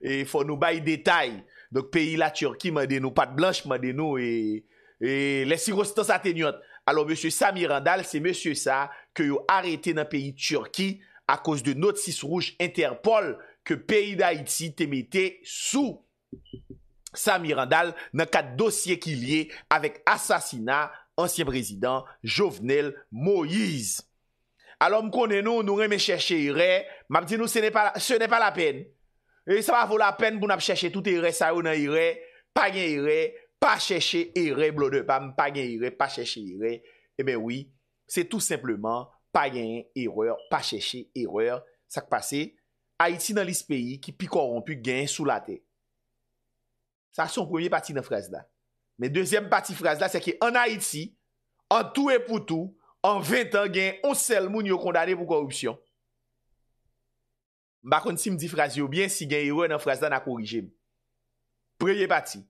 E fò nou bay detay Donk peyi la Turki mwen den nou Pat blanche mwen den nou E, e lesi rostan sa tenyot Alon monsye Samir Andal Se monsye sa Ke yo arete nan peyi Turki A kos de notsis rouch interpol Ke peyi da Iti te mette sou Samir Andal Nan kat dosye ki liye Awek asasina Ansyen prezident Jovenel Moise Alon mkone nou Nou reme cheshe yre Mabdi nou se ne pa la pen Mwen E sa va vou la pen pou nap chèche tout erè sa ou nan erè, pa gen erè, pa chèche erè, blode pam, pa gen erè, pa chèche erè. Eh e ben oui, se tout simplement, pa gen erè, pa chèche erè, sa k'pase, Haïti nan lis peyi ki pi korompu gen sou la te. Sa son pouye pati nan frez da. Men dezem pati frez da se ke an Haïti, an tou e pou tou, an 20 an gen 11 sel moun yo kondane pou koropsyon. Bakon ti mdi frazi yo bien si gen yoy nan frazi dan akorijem. Preye pati.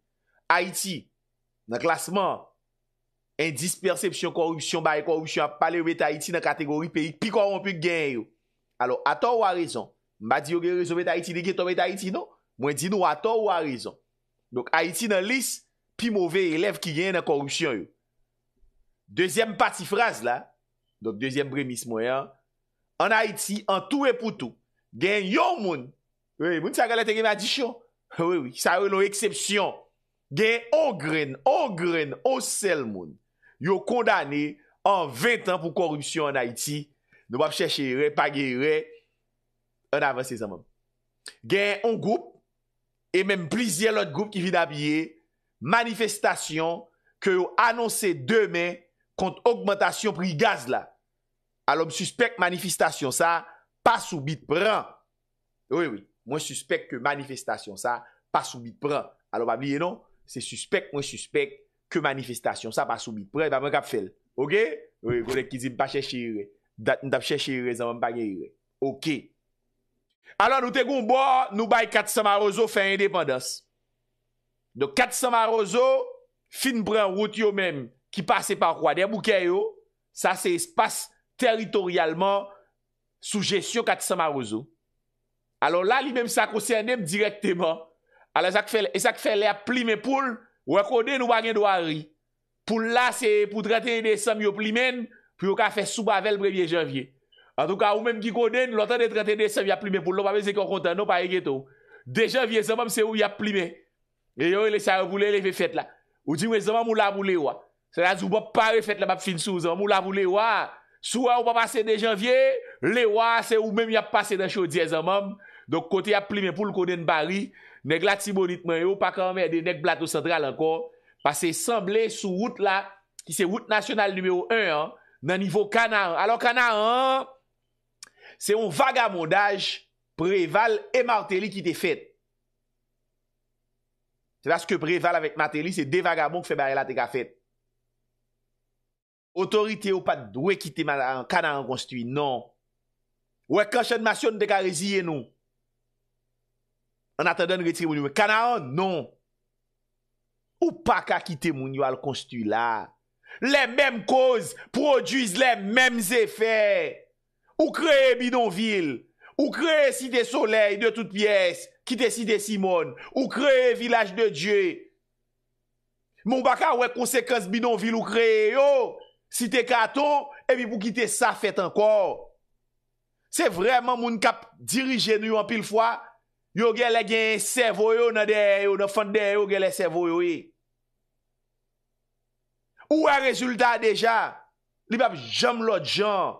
Haiti nan klasman. En dispersepsyon korupsyon baye korupsyon ap pale ou bete Haiti nan kategori peyi pi korompik gen yo. Alo ato ou a rezon? Mba di yo ge rezove t'Haiti deke tobe t'Haiti nou? Mwen di nou ato ou a rezon? Donk Haiti nan lis pi mouve elev ki gen yoy nan korupsyon yo. Dezyem pati frazi la. Donk dezyem bremis mwen. An Haiti an tou e pou tou. gen yon moun, moun sa gale te gen ma di chon, sa yon nou eksepsyon, gen on gren, on gren, on sel moun, yon kondane en 20 an pou korupsyon an Haiti, nou wap chèche yore, pa ge yore, an avansè zan moun. Gen on goup, e menm plizier lout goup ki vin abye, manifestasyon, ke yon anonsè demè, kont augmentation pri gaz la, al om suspect manifestasyon sa, pa soubit pran. Oui, oui, mwen suspect ke manifestation sa, pa soubit pran. Alon, bab liye non, se suspect mwen suspect ke manifestation sa, pa soubit pran, e ba mwen kap fel. Ok? Oui, wè, wè, kou lèk ki zi mpa chèche yire. Dat mda chèche yire, zan mpa gèyire. Ok. Alon, nou te goun bo, nou bay Kat Samaroso fè indépendans. Nou, Kat Samaroso, fin pran wot yo mèm, ki pase par kwa, de mboukè yo, sa se espase teritorialman Sou jesyo kat sa marouzou. Alon la li menm sa kousen dem direk teman. Alon sa k fè le ap plime poule. Ou ak kouden ou bagen do a ri. Poule la se pou treten de som yo plimen. Pou yo ka fè soubavel bremye janvye. An tou ka ou menm ki kouden. Lontan de treten de som yo plime poule. Lop ap e zek yo kontan. Non pa e geto. De janvye zanvye mse ou yo plime. E yo le sa repoule le ve fèt la. Ou di we zanvye mou la moule wwa. Se la zoubop pare fèt la map fin sou. Zanvye mou la moule wwa. Sou an ou pa pase de janvye, lewa se ou men mi ap pase den chou diye zanman. Dok kote ap pli men pou l kone n bari, neg la tibonitman yo, pa kan mè de neg plato central ankon. Pase semblé sou wout la, ki se wout nasyonal numeo 1 an, nan nivou Kanaan. Alors Kanaan, se ou vagamondaj preval e marteli ki te fet. Se baske preval avèk marteli, se de vagamond kfe bari la te ka fet. Otorite ou pa dwe kite moun yo al konstitwi, non. Ou e kashen masyon de ka reziye nou. An atenden reziye moun yo. Kana an, non. Ou pa ka kite moun yo al konstitwi la. Le menm koz produize le menm zefe. Ou kreye bidonvil. Ou kreye site soley de tout piyes. Kite site simon. Ou kreye vilaj de dje. Moun baka ou e konsekans bidonvil ou kreye yo. Si te kato, evi pou kite sa fèt ankor. Se vreman moun kap dirije nou an pil fwa, yo gen le gen sevo yo nan deyo, nan fonde yo gen le sevo yo e. Ou e rezultat deja, li bap jom lot jan.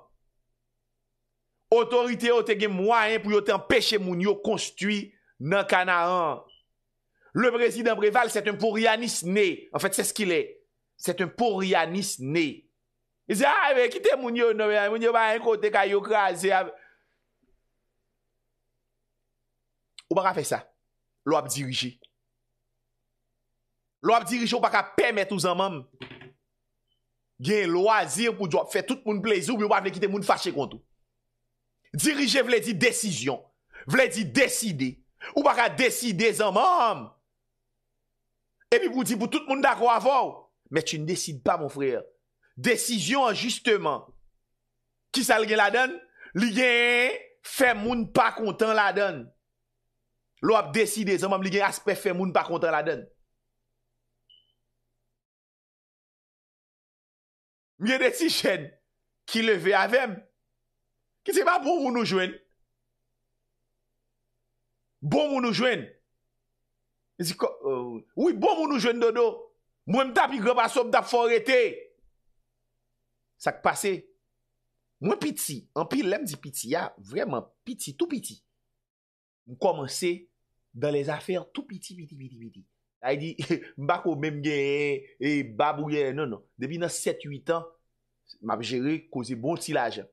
Otorite yo te gen mwanyen pou yo te anpeche moun yo konstui nan kana an. Le brezi d'Ambreval, se te mpourianis ne. En fèt se skilè, se te mpourianis ne. I zi a, kite moun yon, moun yon ba yon kote kaya yon krasi. Ou baka fe sa? Lo ap dirije. Lo ap dirije ou baka pèmèt ou zanman. Gen loazir pou djo ap fe tout moun plezi ou mi ou baka vle kite moun fache konto. Dirije vle di desizyon. Vle di deside. Ou baka deside zanman. E mi pou di pou tout moun da kwa vò. Me tu n deside pa moun freyèr. Desisyon anjisteman, ki sa l gen la den, li gen fè moun pa kontan la den. Lo ap deside, seman li gen aspe fè moun pa kontan la den. Mwen desisyen, ki leve avèm, ki seman bon moun nou jwen. Bon moun nou jwen. Oui, bon moun nou jwen dodo. Mwen mta pi grop asop da foretey. Sak pase, mwen piti, anpil lem di piti ya, vreman piti, tout piti. Mwen komanse, dan les afer tout piti, piti, piti, piti. Ay di, mbak ou menm gen, e bab ou gen, non, non. Depi nan 7-8 an, m ap jere kozi bon silajan.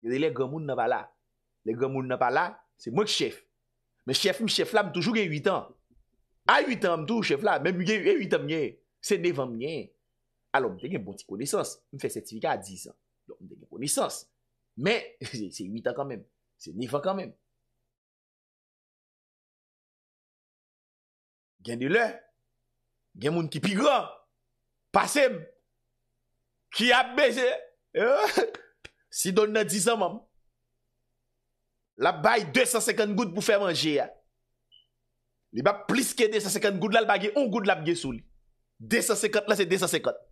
Yede le gomoun nan pa la. Le gomoun nan pa la, se mwen k chef. Men chef, m chef la, m toujou gen 8 an. Ay 8 an m tou, chef la, menm gen 8 e, an m gen. Se nevan m gen. Alo mwen den gen bon ti konesans. Mwen fè sertifika a 10 ans. Don mwen den gen konesans. Men, se 8 ans kanmen. Se 9 ans kanmen. Gen de le. Gen moun ki pi gran. Pasem. Ki ap beje. Si don nan 10 ans mam. La bay 250 gout pou fè manje ya. Li ba plis ke 250 gout la l bagye. Un gout la bge sou li. 250 la se 250.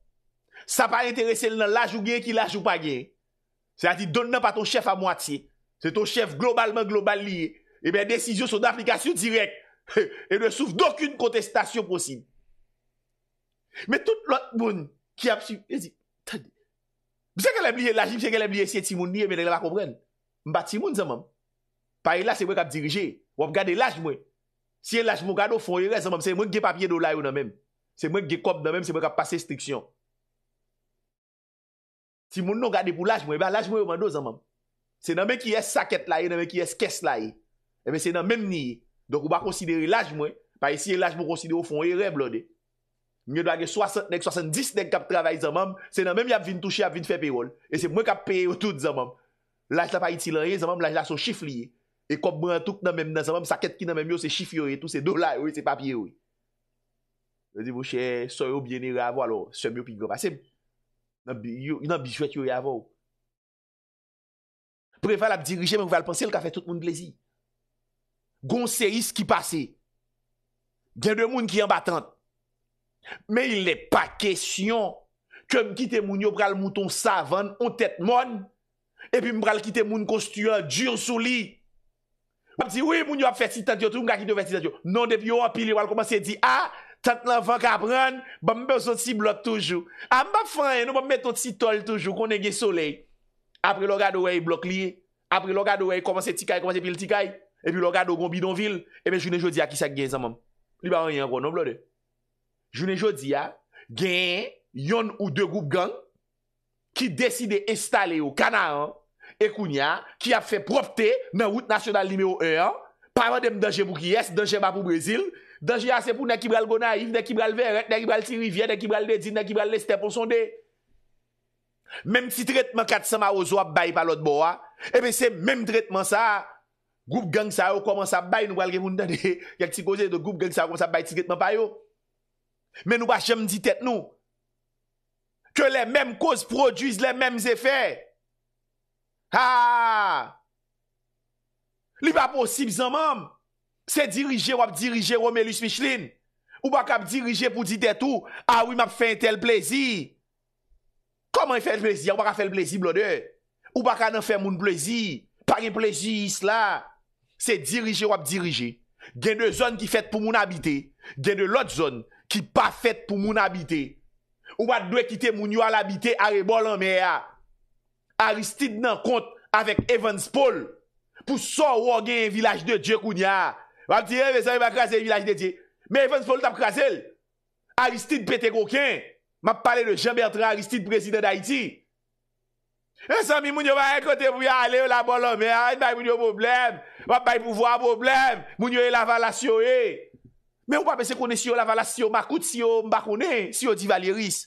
Sa pa interese nan laj ou gen, ki laj ou pa gen. Se a di donnen pa ton chef a mwati. Se ton chef globalman global liye. Ebe, eh desizyon son aplikasyon direk. E de souf d'okyoun kontestasyon posib. Me tout lot moun ki apsu... Ezi, tad. Mwen se kelem liye laj, mwen se kelem liye si eti moun liye, mwen e la va komren. Mba ti moun zan moun. Pa e la se mwen kap dirije. Wap gade laj mwen. Si e laj moun gado, fonye re zan moun. Se mwen ge papye do la yo nan men. Se mwen ge kop nan men. Se mwen kap pase striksyon. Si moun nou gade pou laj mwen, e ba laj mwen yo mando zanman. Se nanmen ki es saket la e, nanmen ki es kes la e. Eme se nanmen ni e. Donk ou ba konsidere laj mwen, pa e si e laj mwen konsidere ou fon e reb lode. Mwen yo dwa ge 60 nek, 70 nek kap travay zanman, se nanmen yap vin touche, yap vin fe peyol. E se mwen kap peye yo tout zanman. Laj la pa iti la e, zanman, laj la son chifli e. E kop mwen tout nanmen nan zanman, saket ki nanmen yo se chifli yo e, tout se dola yo e, se papye yo e. Se di mwen che, soy yo bine ra vo, alo, soy yon biswet yon yavou. Prefal ap dirije, mwen koufal panse, lka fè tout moun plezi. Gon se yis ki pase, gen de moun ki yon batante. Men il lè pa kesyon, ke m kitè moun yo pral mouton savan, ontet moun, epi m pral kitè moun kostuyan, djir sou li. Mwen ti, wè moun yo ap fè sitan diyo, tout mga ki nou fè sitan diyo. Non de bi yo apilè, mwen koufal koman se di, a, a, Tante bon, nan fwa ka pran, ba mbe zo ti blok toujou. A ah, mba fwa, nou ba mbe ton ti tol toujou, kon e ge soley. Apre logado wey blok li, apre logado wey komanse tikay, komanse pil tikay, epi logado goun eh bidonvil, ebe jounen jodi a, ki sa gen zanman. Li ba wanyan koun, nou blode. Jounen jodi a, gen, yon ou de goup gang, ki deside estale ou, kana an, e koun ya, ki a fe propte, men wout nasyonal lime ou e an, pa wade mdangem pou ki yes, dangem apou brezil Danje ya se pou ne kibral gona, if ne kibral ve, ret ne kibral ti rivye, ne kibral de, di ne kibral de, se te pon son de. Mem ti tretman kat sema ozo a bayi pa lot bo a, ebe se mem tretman sa, group gang sa yo koman sa bayi, nou bal revoun dani, yal ti goze de group gang sa yo koman sa bayi ti tretman payo. Men nou bas jem di tet nou, ke le mem koz prodwiz le mem ze fe. Ha! Ah! Li pa posib zanmanm, Se dirije wap dirije Romelius Micheline. Ou bak ap dirije pou dit etou. Awi ah map fe entel plezi. Koman fe l plezi? Ou bak ap fe l plezi blode? Ou bak anan fe moun plezi? Pari plezi isla? Se dirije wap dirije. Gen de zon ki fet pou moun habite. Gen de lot zon ki pa fet pou moun habite. Ou bak dwe kite moun yo al habite. Are bolan mea. Aristide nan kont avek Evans Paul. Pou so wog en vilaj de Djekounia. Wap tiye ve sa mi wak krasel vilaj de tiye. Me e föns folt ap krasel. Aristide Pété Gauquin. Ma pale de Jean-Bertrand Aristide, prezident d'Haïti. E sa mi moun yo va ekote mou ya ale ou la bolon me. Aèd mou yo moun yo moun blèm. Moun yo e la valas yo e. Me ou pa pe se konè si yo la valas si yo makout, si yo mbakounè, si yo di valeris.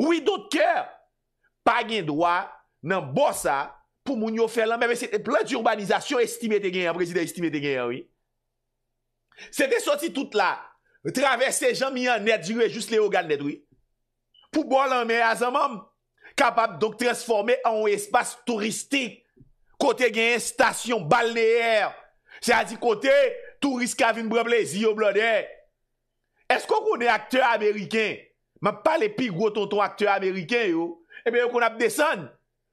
Ou i dot kèr. Pa gen doa nan bossa ah, pou moun yo fè lan. Mè ve se te plèt urbanizasyon estime te gen ya, prezident, estime te gen ya, oui. Se te soti tout la Travesse jan mi an net Jus le ogan net Pou bol an me eh a zan mam Kapab donk transforme an espas turistik Kote genyen stasyon balneyer Se a di kote Turist kavin breblezi yo blode Esko kone akte ameriken Ma pa le pi gwo ton ton akte ameriken yo Ebe yo kon ap desen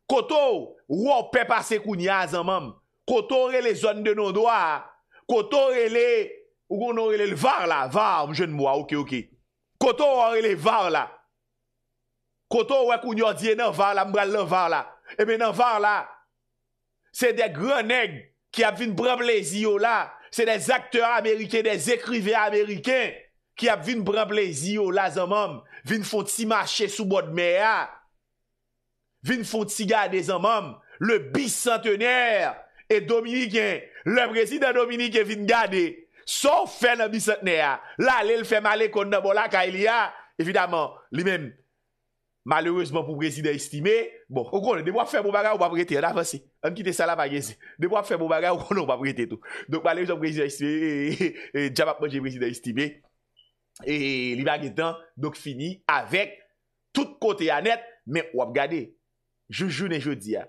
Koto ou Ou ou pe pase kouni a zan mam Koto re le zon de non doa Koto re le Ou kon nou re le var la, var mwen jen mwa, okey, okey. Koto ou re le var la. Koto ou wè koun yor diye nan var la, mwen al lan var la. Emen nan var la, se de groneg ki ap vin bremplezi yo la. Se de akteur Ameriken, de zekrive Ameriken, ki ap vin bremplezi yo la zanmoum. Vin foun ti mache sou bod mea. Vin foun ti gade zanmoum. Le bisantener e Dominiken, le prezident Dominiken vin gadey. Sò fè nan bisant nè ya. La lè l fè male kon nan bola ka il y a. Evidaman, li mèm malerözman pou brezidè estime. Bon, okon, debo ap fè mou bagay ou wap rete. An avansi, an kite sa la bagay zi. Debo ap fè mou bagay ou kon nou wap rete tou. Dok malerözman pou brezidè estime. Dja e, e, e, batman jè brezidè estime. E li bagay tan, dok fini. Avèk, tout kote anet. Men wap gade, joujou ne joudi ya.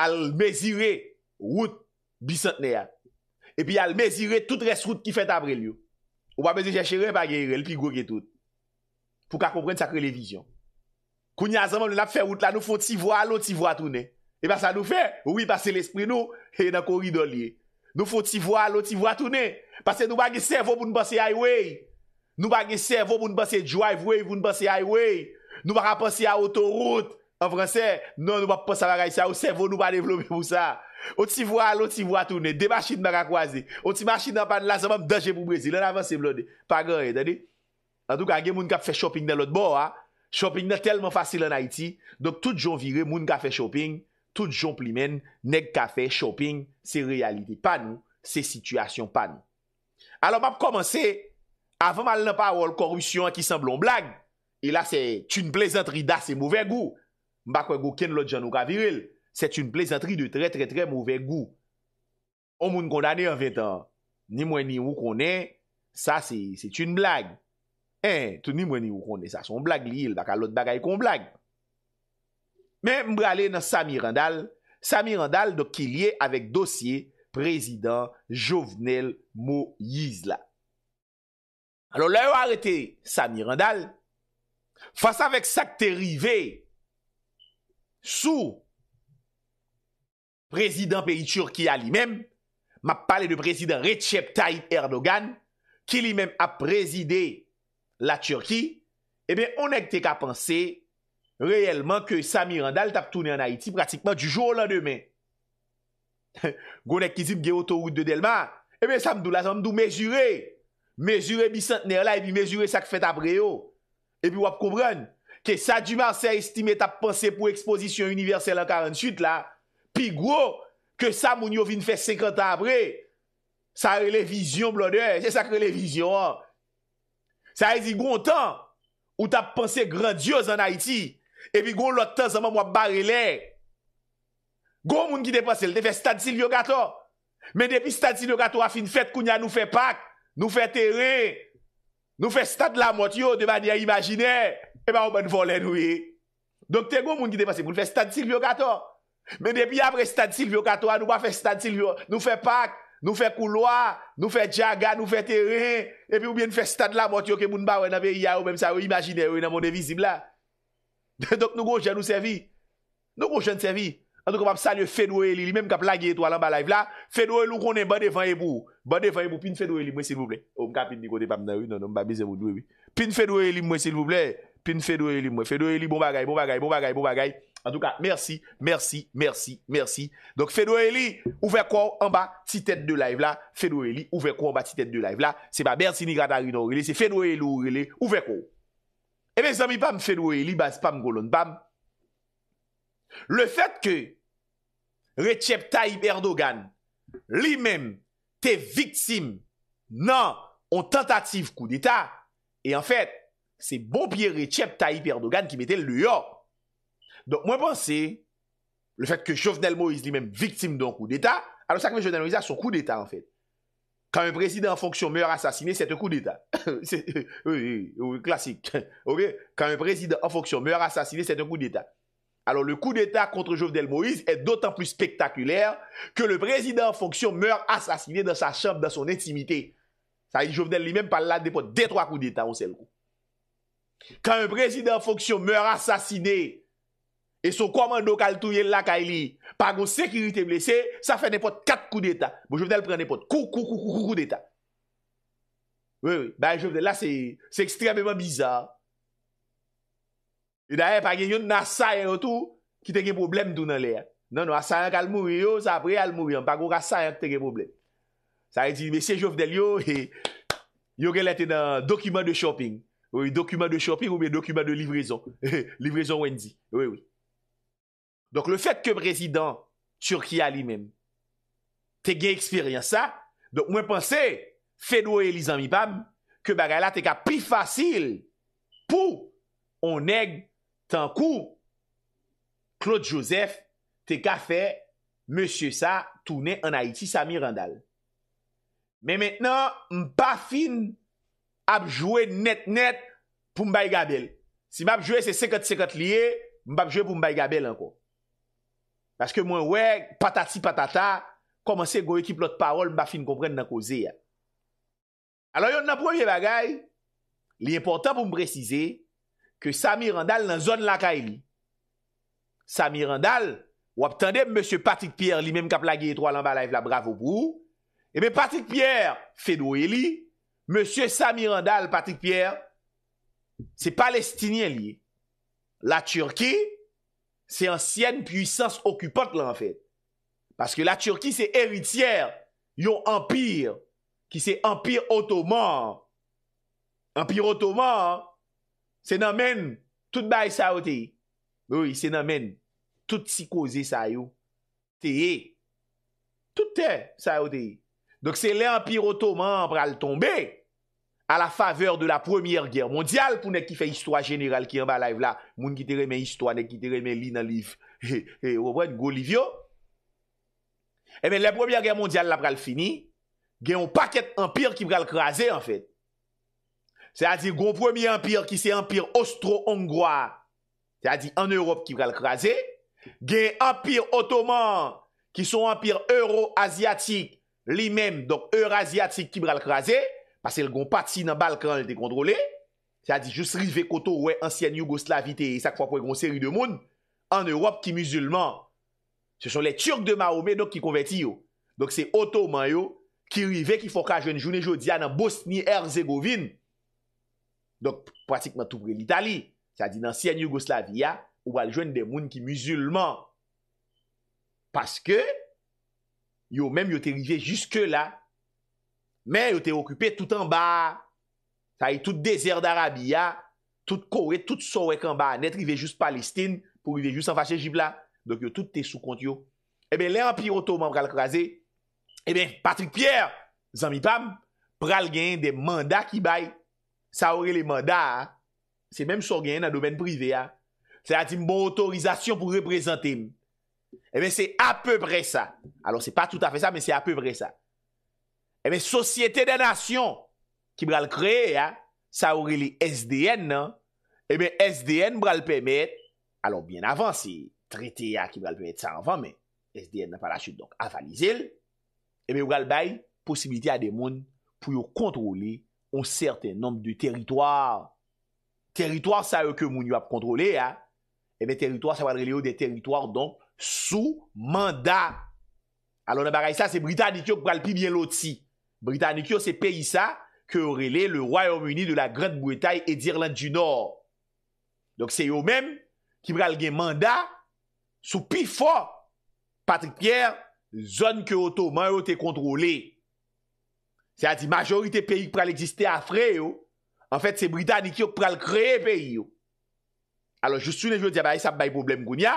Al mezire wout bisant nè ya. E pi al mezire tout res route ki fet apre li yo. Ou pa mezire jèche rèm pa gèyre l, pi gò gè tout. Fou ka kompren sa krelevizyon. Kou nyazan mèm, nou la p fè route la, nou fò ti vwa alot, ti vwa tounè. E pa sa nou fè, oui, pa se l'esprit nou, e nan koridol liye. Nou fò ti vwa alot, ti vwa tounè. Pa se nou ba gè servo pou nou basse highway. Nou ba gè servo pou nou basse driveway, pou nou basse highway. Nou ba ka basse a autoroute. En fransè, nou ba passe a g O ti vwa al, o ti vwa toune, de machin nan ka kwaze. O ti machin nan pan la, seman mdaje pou brezi. Le nan avanse mlo de. Pagan e, tade. An tou kage moun ka fe shopping nan lot bo ha. Shopping nan telman fasil an Haiti. Dok tout joun vire, moun ka fe shopping. Tout joun plimen, neg ka fe shopping. Se realite pan ou, se situasyon pan ou. Alon map komanse, avan mal nan parol korusyon ki semblon blag. E la se, tune plezant rida se mouve gou. Mbakwe gou ken lot janou ka virel. Sèt yon plezentri de trè trè trè mouvè gou. O moun kondani an 20 an. Ni mwen ni wou konen, sa sèt yon blag. E, tout ni mwen ni wou konen, sa son blag li, l bakal lot bagay kon blag. Men mbrale nan Samir Handal, Samir Handal do ki liye avek dosye prezident Jovenel Moïse la. Alo lè ou arete, Samir Handal, fasa vek sa k te rive, sou, Prezident peyi Turki a li mem, map pale de prezident Recep Tayyip Erdogan, ki li mem ap prezide la Turki, ebe, eh onek te ka panse, reyelman ke Samir Handal tap toune an Haiti pratikman du jow lan demen. Gwonek kizib gey otowoud de Delmar, ebe, eh samdou la, samdou mezure, mezure bi santner la, ebi mezure sak fete ap reyo. Ebi wap koubran, ke sa di mar se a estime tap panse pou ekspozisyon universel an 48 la, Pi gwo, ke sa moun yo vin fe sekantan apre, sa relevizyon blonè, se sak relevizyon an. Sa e zi gwo an tan, ou ta panse grandioz an Haiti, e pi gwo lò tan zanman mwa barele. Gwo moun ki depanse, lè te fe stad Silvio Gato, men depi stad Silvio Gato a fin fèt koun ya nou fe pak, nou fe terè, nou fe stad la mot yo, de manè ya imajinè, e eh ba ou mwen volè nou e. Donk te gwo moun ki depanse, moun fe stad Silvio Gato, Men epi apre stad Silvio Katoa, nou pa fè stad Silvio, nou fè park, nou fè kouloa, nou fè djaga, nou fè teren, epi ou bien fè stad la motyo ke moun ba wè nan vè iya ou, mèm sa wè imagine wè nan moun e vizim la. Dok nou gòjè nou servi, nou gòjè nou servi, an dòk wè ap sal yo Fedou Elili, mèm kap lage eto alan ba laiv la, Fedou Elili konen badefan bon e bou, badefan bon e bou, pin Fedou Elili mwen silvouble, ou oh, mka pin Nikote Pamna wè, nan nan mba mbeze moun wè wè, pin Fedou Elili mwen silvouble, pin Fedou Elili mwen, Fedou Elili bon bagay, bon bagay, bon, bon An tou ka, mersi, mersi, mersi, mersi. Donk Feno Eli, ouvek wou an ba ti tèt de live la. Feno Eli, ouvek wou an ba ti tèt de live la. Se ba, mersi ni gata rin ouvele, se Feno Eli ouvele, ouvek wou. Ebe, eh zami, bam, Feno Eli, baspam, golon, bam. Le fèt ke, Recep Tayyip Erdogan, li mèm, te viksim, nan, an tentatif kou d'Etat, e an fèt, se bon piye Recep Tayyip Erdogan ki mette luyok, Donc, moi, penser, le fait que Jovenel Moïse lui-même victime d'un coup d'État, alors ça que Jovenel Moïse a son coup d'État, en fait. Quand un président en fonction meurt assassiné, c'est un coup d'État. oui, oui, classique. Quand un président en fonction meurt assassiné, c'est un coup d'État. Alors le coup d'État contre Jovenel Moïse est d'autant plus spectaculaire que le président en fonction meurt assassiné dans sa chambre, dans son intimité. Ça dit Jovenel lui-même parle là des trois coups d'État on sait le coup. Quand un président en fonction meurt assassiné e sou komando kal tou yel la ka ili, pago sekirite blese, sa fe nepot kat kou deta, bo Jofdel pren nepot, kou, kou, kou, kou deta. Oui, oui, ba Jofdel la se ekstremement bizar. E da e, page yon nasa yon tou, ki tege problem tou nan le a. Nan, nan, non, asa yon kal mou yon, sa apre al mou yon, pago asa yon tege problem. Sa e di, mesi Jofdel yon, yo gen lete nan dokumen de shopping, dokumen de shopping, ou men dokumen de livrezon, livrezon wendi, oui, oui. Donk le fet ke prezident Turkiye a li men, te gen eksperyans sa, donk mwen pense, Fedwo Elisan Mipam, ke bagay la te ka pi fasil pou on neg tan kou Claude Joseph te ka fe Monsie sa toune an Haiti Samir Randal. Men mentenan, m pa fin ap jwe net net pou m bay gabel. Si m ap jwe se sekot sekot liye, m pa jwe pou m bay gabel anko. Baske mwen wè, patati patata, komanse go ekip lot parol, mba fin kompren nan koze ya. Alo yon nan proye bagay, li important pou mbrecize, ke Samir Randal nan zon lakay li. Samir Randal, wap tande m M. Patrick Pierre, li menm ka plage etro alan ba la ev la bravo brou, e men Patrick Pierre, Fedou Eli, M. Samir Randal, Patrick Pierre, se palestinien li. La Turki, Se ansyen pwisans okupat la an fèt. Paske la Turki se eritièr yon empir ki se empir otoman. Empir otoman se nanmen tout bay saote. Oui, se nanmen tout si koze sa yo. Teye. Tout te saote. Dok se le empir otoman pral tombe. à la faveur de la Première Guerre mondiale, pour ne qui fait histoire générale qui en bas live là, moun qui te remet histoire, ne qui te remet li dans livre, et, voyez, Golivio. Eh bien, la Première Guerre mondiale, la pral fini, gen un paquet d'empires qui pral craser, en fait. C'est-à-dire, gon premier empire qui c'est empire austro-hongrois, c'est-à-dire en Europe qui pral craser, gen empire ottoman, qui sont empire euro-asiatique, lui-même, donc eurasiatique qui pral craser, Asèl goun pat si nan Balkan lè te kontrole, sa di jous rive koto wè ansyen Yugoslavite yisak fwa pou yon seri de moun, an Europe ki musulman. Se son lè Turk de Mahome dok ki konweti yo. Dok se oto man yo, ki rive ki foka jounen jounen jodia nan Bosni, Erzegovine. Dok pratikman toubre l'Italie. Sa di nan ansyen Yugoslavia, wè al jounen de moun ki musulman. Paske, yo menm yo te rive juske la, men yo te okupe tout an ba, sa yi tout deser d'Arabiya, tout Kore, tout Soek an ba, net li vejous Palestine, pou li vejous an fache Jibla, dok yo tout te soukont yo. Eben, eh l'Empire Otoman pral krasi, eben, eh Patrick Pierre, zanmi pam, pral gen de manda ki bay, sa ore le manda, se menm Soek gen nan domen prive, sa yi ati mbo otorizasyon pou reprezentim. Eben, eh se a peu pre sa, alo se pa tout afe sa, men se a peu pre sa. Eme, eh Sosyete de Nasyon ki bral kreye ya, sa oure li SDN nan. Eme, eh SDN bral pemet, alon bien avan si, trete ya ki bral pemet sa avan, me SDN nan pa la chute, donk avanizil. Eme, eh ou bral bay, posibilite a de moun pou yo kontrole ou certe nom de teritoar. Teritoar sa ou ke moun yo ap kontrole ya. Eme, teritoar sa oure li yo de teritoar donk sou manda. Alon nan baray sa, se brita anityo pou bral pi bien loti. Britannik yo se peyi sa ke orele le Royaume-Uni de la Grande-Bretagne et d'Irlande du Nord. Dok se yo menm ki pral gen manda sou pi fwa patrik pier, zon ke oto man yo te kontrole. Se a di majorite peyi pral egziste afre yo, en fèt se Britannik yo pral kreye peyi yo. Alo joussou ne jwè diya bayi sa bayi problem goun ya,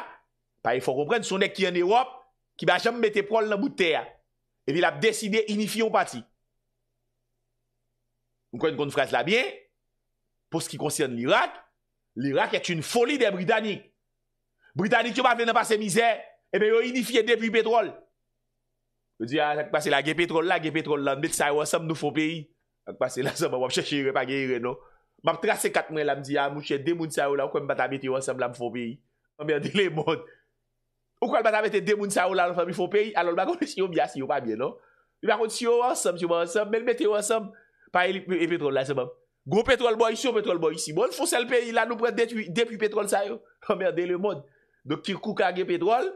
bayi fwa kompren sou nek ki an Ewop ki bayi jom mette pral nan boutè ya. E vil ap deside inifiyon patik. Mwen kwen yon kont fraz la mwen, pou se ki konsyen l'Irak, l'Irak et yon foli de Britannik. Britannik yon mwen ven nan pase mizè, e eh mwen yon inifiye depi petrol. Yon di, a, ah, akpase la, ge petrol la, ge petrol la, mwen sa yo ansam nou fo peyi. Akpase la, sa mwen wap cheche yore, pa ge yore, no. Mwen mwen trase kat mwen la, mwen di, a, mwen chen demoun sa yo la, wakwen mwen batamete yo ansam la mwen fo peyi. Mwen mwen di le moun. Wakwen mwen batamete demoun sa yo la, mwen fami fo peyi Pa e petrol la seman. Go petrol boy si, o petrol boy si. Bon, fonsel peyi la nou pou et dep yu petrol sa yo. O merde le moun. Dok kir kouka ge petrol.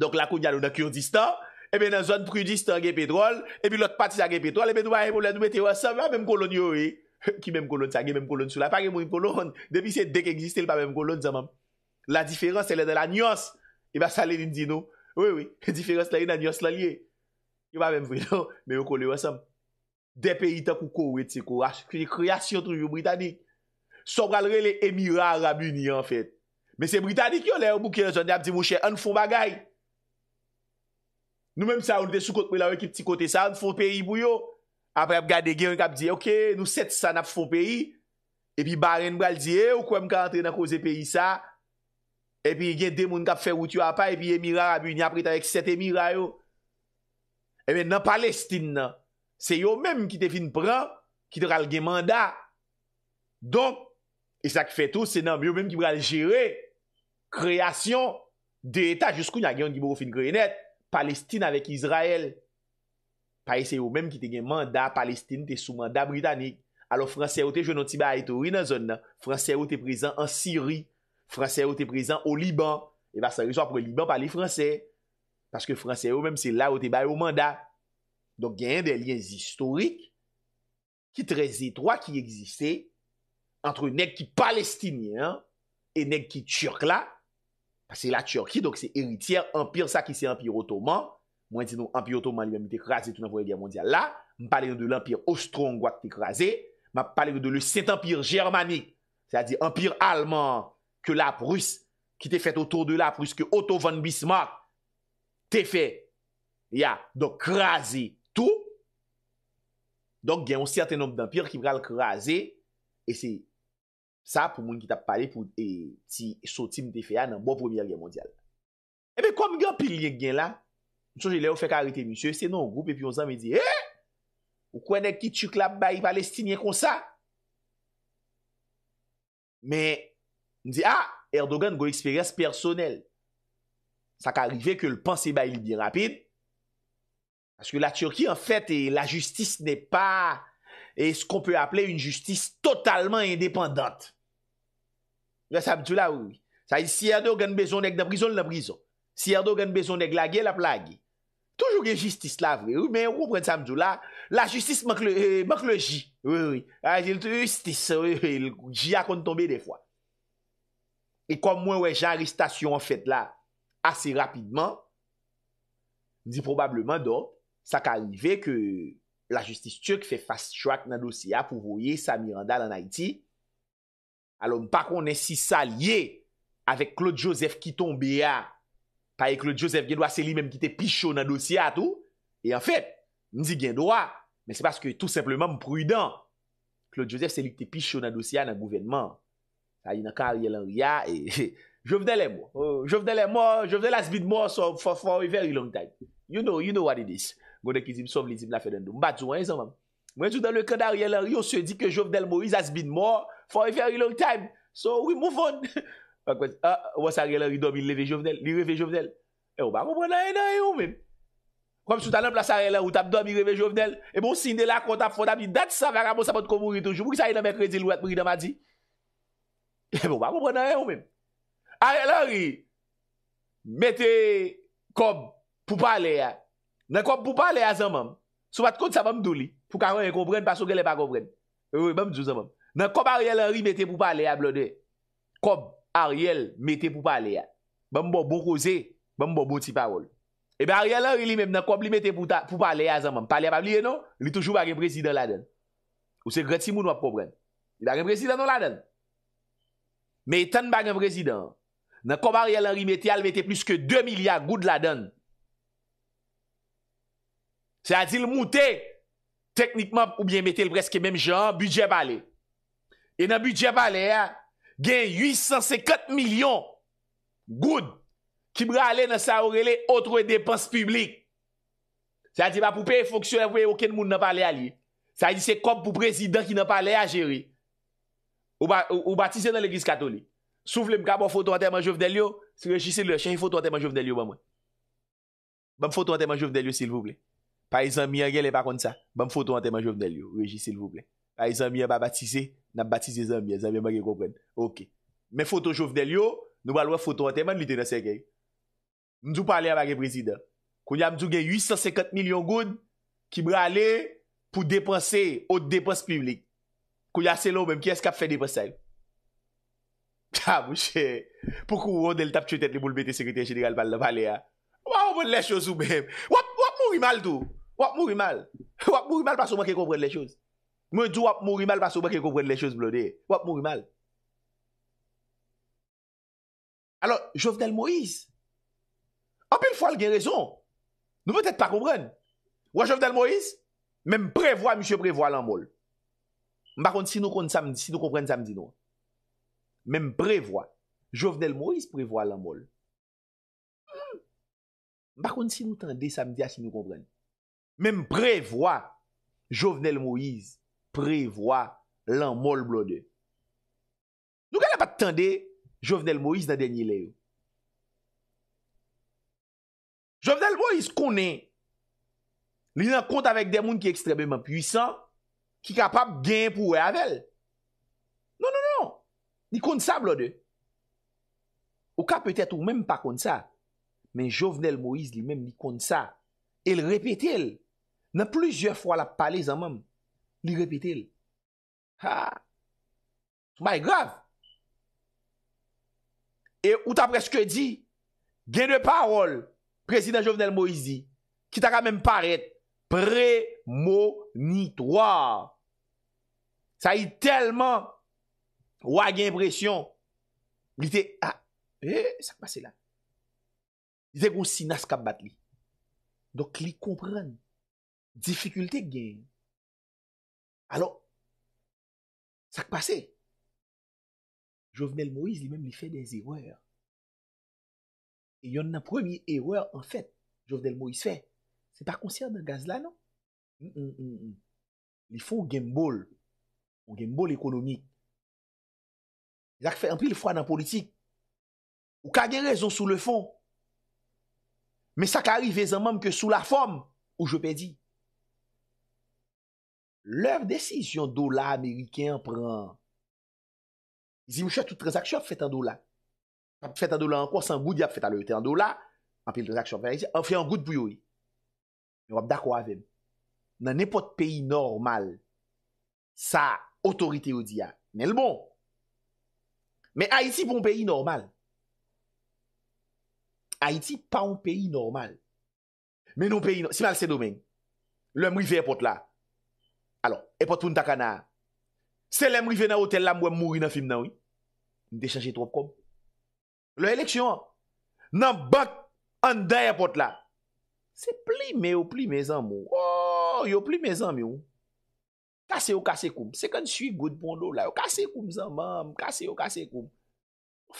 Dok la kou nyalou na kyr distan. Ebe nan zon pru distan ge petrol. Ebi lot pati sa ge petrol. Ebe dwa e moun lè nou mette yo asam. La mèm kolon yo we. Ki mèm kolon sa ge mèm kolon sou la. Pa ge moun yon kolon. Depi se dek egiste l pa mèm kolon seman. La diferans elè de la nyos. Eba sa lè nin di nou. Oui, oui. La diferans lè yon nan nyos De peyi ta kou kowe ti kou. Kri kriasyon tou yon Britani. So bral re le Emirat Arabi ni an fet. Men se Britani ki yon le. Yon bouke yon zonde ap di mouche. An fou bagay. Nou menm sa yon de soukote pou yon ki pti kote. Sa an fou peyi bou yo. Apre ap gade gen yon kap di. Ok nou set san ap fou peyi. E pi baren bral di. E eh, ou kou em ka rentre nan kouze peyi sa. E pi gen den moun kap fe wout yo apay. E pi Emirat Arabi ni ap re ta vek set Emirat yo. E men nan Palestine nan. Se yo mèm ki te fin pran, ki te ral gen mandat. Donk, e sa ki fè tou, se nan yo mèm ki pral jere kreasyon de etat. Jouskou yon yon ki bo fin krenet, Palestine avèk Israel. Pari se yo mèm ki te gen mandat, Palestine te sou mandat britanik. Alò, fransè yo te jenoti ba eto rin an zon nan. Fransè yo te prezant an Siri. Fransè yo te prezant o Liban. E ba sa rizwa pou Liban pale fransè. Paske fransè yo mèm se la yo te baye o mandat. Donk genyen den liens istorik Ki trez etroa ki egziste Antre neg ki palestinien E neg ki tcherk la Pase la tcherkie Donk se erityer Empir sa ki se empir otoman Mwen di nou empir otoman li mwen te krasi Mwen pale nou de l'empir ostron Mwen pale nou de le set empir germani Se a di empir alman Ke la prus Ki te fet otor de la prus Ke oto von bismar Te fe Donk krasi Tou, donk gen yon certain nombre d'empire ki pral krasi, e se sa pou moun ki tap pale pou ti sotim te feya nan bon premier gen mondial. Ebe kom gen piliye gen la, msou jelè ou fe karite misye, se nan ou group, e pi yon zan me di, e, ou kwenè ki tchukla bayi palestiniye kon sa? Me, mse, a, ah, Erdogan go eksperyase personel. Sa ka rive ke l panse bayi bi rapide, Parce que la Turquie en fait la justice n'est pas ce qu'on peut appeler une justice totalement indépendante. La Sabdoula, oui. Si y a d'autres qui ont besoin d'être dans la prison, dans la prison. Si y a d'autres qui ont besoin d'être là-bas, là-bas. Toujours y a justice là, oui. Mais on comprend Sabdoula, la justice euh, manque le J. Oui, oui. Ah, la justice manque le J. Le J a contre-tombe des fois. Et comme moi j'ai arrestation en fait là assez rapidement, dit probablement d'autres, Sa ka arrive ke la justis tuk fe fast track nan dosya pou voye sa Miranda nan Haiti. Alon pa konen si sa liye avek Claude Joseph ki tombe ya. Paye Claude Joseph gen do a seli menm ki te pisho nan dosya tou. E an fep, nzi gen do a. Men se paske tout sepleman m prudan. Claude Joseph seli ki te pisho nan dosya nan gouvenman. Paye nan ka a rye lan rya. Je vde le mwa. Je vde la svid mwa so for very long time. You know what it is. Gode ki zim som li zim la fe den do. Mba zou an zan mam. Mwen zou dan lè kèd a rè lè rè yon se di ke Jovenel Moïse has been more for a very long time. So we move on. Fak wè, a, wè sa rè lè rè yon yon lè ve Jovenel. Li re ve Jovenel. E wè wè wè wè nan yon e e mèm. Kom sou tanan plas a rè lè wè wè wè wè Jovenel. E mwen bon, sin de la konta fonda mi dat sa vera mwen bon, sa pot koumou yon toujou. Mwen sa yon nan mè kredil wè mwen yon mè di. E mwen Nan kob pou pale a zanman, sou bat kont sa vam do li, pou karon yon koubren pasou gelen pa koubren. Ouye, vam djou zanman. Nan kob Ariel Henry mette pou pale a blode, kob Ariel mette pou pale a. Vam bo bon bo koze, vam bo bo ti parol. Ebe Ariel Henry li men, nan kob li mette pou pale a zanman. Pale a pabliye nou, li toujou bagen prezident la den. Ou se greti moun wap koubren. Il bagen prezident nou la den. Me etan bagen prezident. Nan kob Ariel Henry mette, al mette plus ke 2 milyar gout la den. Sa di l moute, teknikman ou bien mette l preske menm jan, budget bale. E nan budget bale, gen 850 milyon goud ki mre ale nan sa orele otro e depans publik. Sa di ba pou pe foksyon evwe, oken moun nan pale a li. Sa di se kop pou prezident ki nan pale a jeri. Ou batise nan l egris katoli. Soufle mka mwen fotote manjouf del yo, se rejise le chen, fotote manjouf del yo ba mwen. Mwen fotote manjouf del yo sil pouble. Pa e zanmian gen lè pa kont sa. Bèm fotou an teman jov del yo. Regi sè l voup lè. Pa e zanmian ba batize. Nan batize zanmian. Zanmian mè gen kompren. Ok. Mè fotou jov del yo. Nou bal wè fotou an teman lè tena sè gen. Mdou pale a bagè prezident. Koun ya mdou gen 850 milyon goun. Ki mre ale. Pou depanse. O depanse pivlik. Koun ya selon mèm. Ki esk ap fè depanse. Ta ah, mouchè. Poukou wè de l tap chè tèt lè moul bete sekretè gen. Balè a. Wap mouri mal. Wap mouri mal pa sou mwen ke kompren le chouz. Mwen djou wap mouri mal pa sou mwen ke kompren le chouz blode. Wap mouri mal. Alors, Jovenel Moïse. An pe l fwa l gen rezon. Nou mwen tèt pa kompren. Wap Jovenel Moïse. Men prevo a msye prevo a lan mol. Mbakon si nou kompren samdi nou. Men prevo a. Jovenel Moïse prevo a lan mol. Mbakon hmm. si nou tan de samdi a si nou kompren. Mem prevoa, Jovenel Moïse prevoa lan mol blode. Nou gale pat tende Jovenel Moïse nan denye leyo. Jovenel Moïse konen. Li nan kont avèk demoun ki ekstremèmen pwisan, ki kapap gen pou we avèl. Non, non, non. Li kont sa blode. Ou ka petè tou menm pa kont sa. Men Jovenel Moïse li menm li kont sa. El repete el. nan pleje fwa la pale zanman, li repite li. Ha! Sma e grav! E ou ta preske di, gen de parol, prezident Jovenel Moise, ki ta ka men paret, pre-mo-ni-toi. Sa yi telman, wak yi impresyon, li te, ha! E, sa kwa se lan. Li te goun si nas kap bat li. Dok li komprenn. Difikultèk gen. Alo, sak pase, Jovdel Moïse li men li fè des erweur. E yon nan premi erweur an fèt, Jovdel Moïse fè. Se pa konser nan gaz non? la nan? Li fò ou gen bol, ou gen bol ekonomik. Zak fè an pri li fwa nan politik. Ou ka gen rezon sou le fò. Me sak arive zan manm ke sou la fòm, ou jopè di. Leur desisyon do la Ameriken pran. Zi ou chet ou trezaksyon pou fèt an do la. Pou fèt an do la an kwa san goud ya pou fèt an do la. An pi le trezaksyon pou fèt an do la. An fèt an goud pou yoy. Yon wap dakwa aven. Nan ne pot peyi normal. Sa otorite ou diya. Men l bon. Men Haiti pou m peyi normal. Haiti pa m peyi normal. Men nou peyi normal. Si mal se domen. Le m wivey pot la. Alon, epot pou n takana. Se lem rive nan hotel la mwen mouri nan film nan wè. Mwen de chanje trop kom. Le eleksyon. Nan bak an day apot la. Se plime ou plime zan mwen. Ou yo plime zan mwen. Kase ou kase koum. Se kan si goud poun nou la. Ou kase koum zan mwen. Ou kase ou kase koum.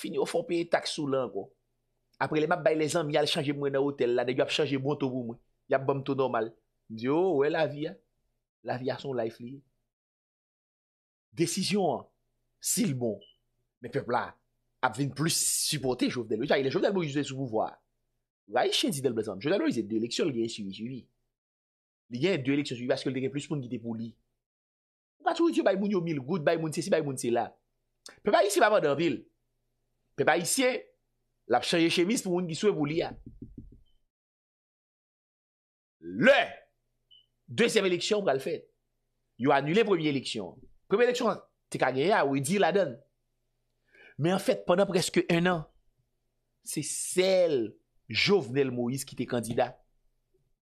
Fini ou fonpe etak sou lan kou. Apre le map bay le zan mwen yal chanje mwen nan hotel la. De yon ap chanje mwen tou mwen mwen. Yon ap bom tou normal. Diyo ou e la vi ya. La viyason bon. la ifli. Desisyon, sil bon, me pepla, ap vin plus supote Jove Delo. Jai, le Jove Delo jise sou pouvwa. Va yi chen si Delo blesan. Jove Delo jise dwe leksyon li gen yi suivi. Li gen yi dwe leksyon suivi aske l de gen plus moun gite pou li. Pa chou yi dje bay moun yo mil gout, bay moun se si, bay moun se la. Pe pa yi se pa vwa dèr vil. Pe pa yi se la chen yi chemis pou moun gise sou pou li ya. Le! Dezèm éleksyon pral fèd. Yo anulè premier éleksyon. Premier éleksyon, te kage ya, ou e di la ah don. Mè an fèt, pwèndan preske en an, se sel Jovenel Moïse ki te kandida.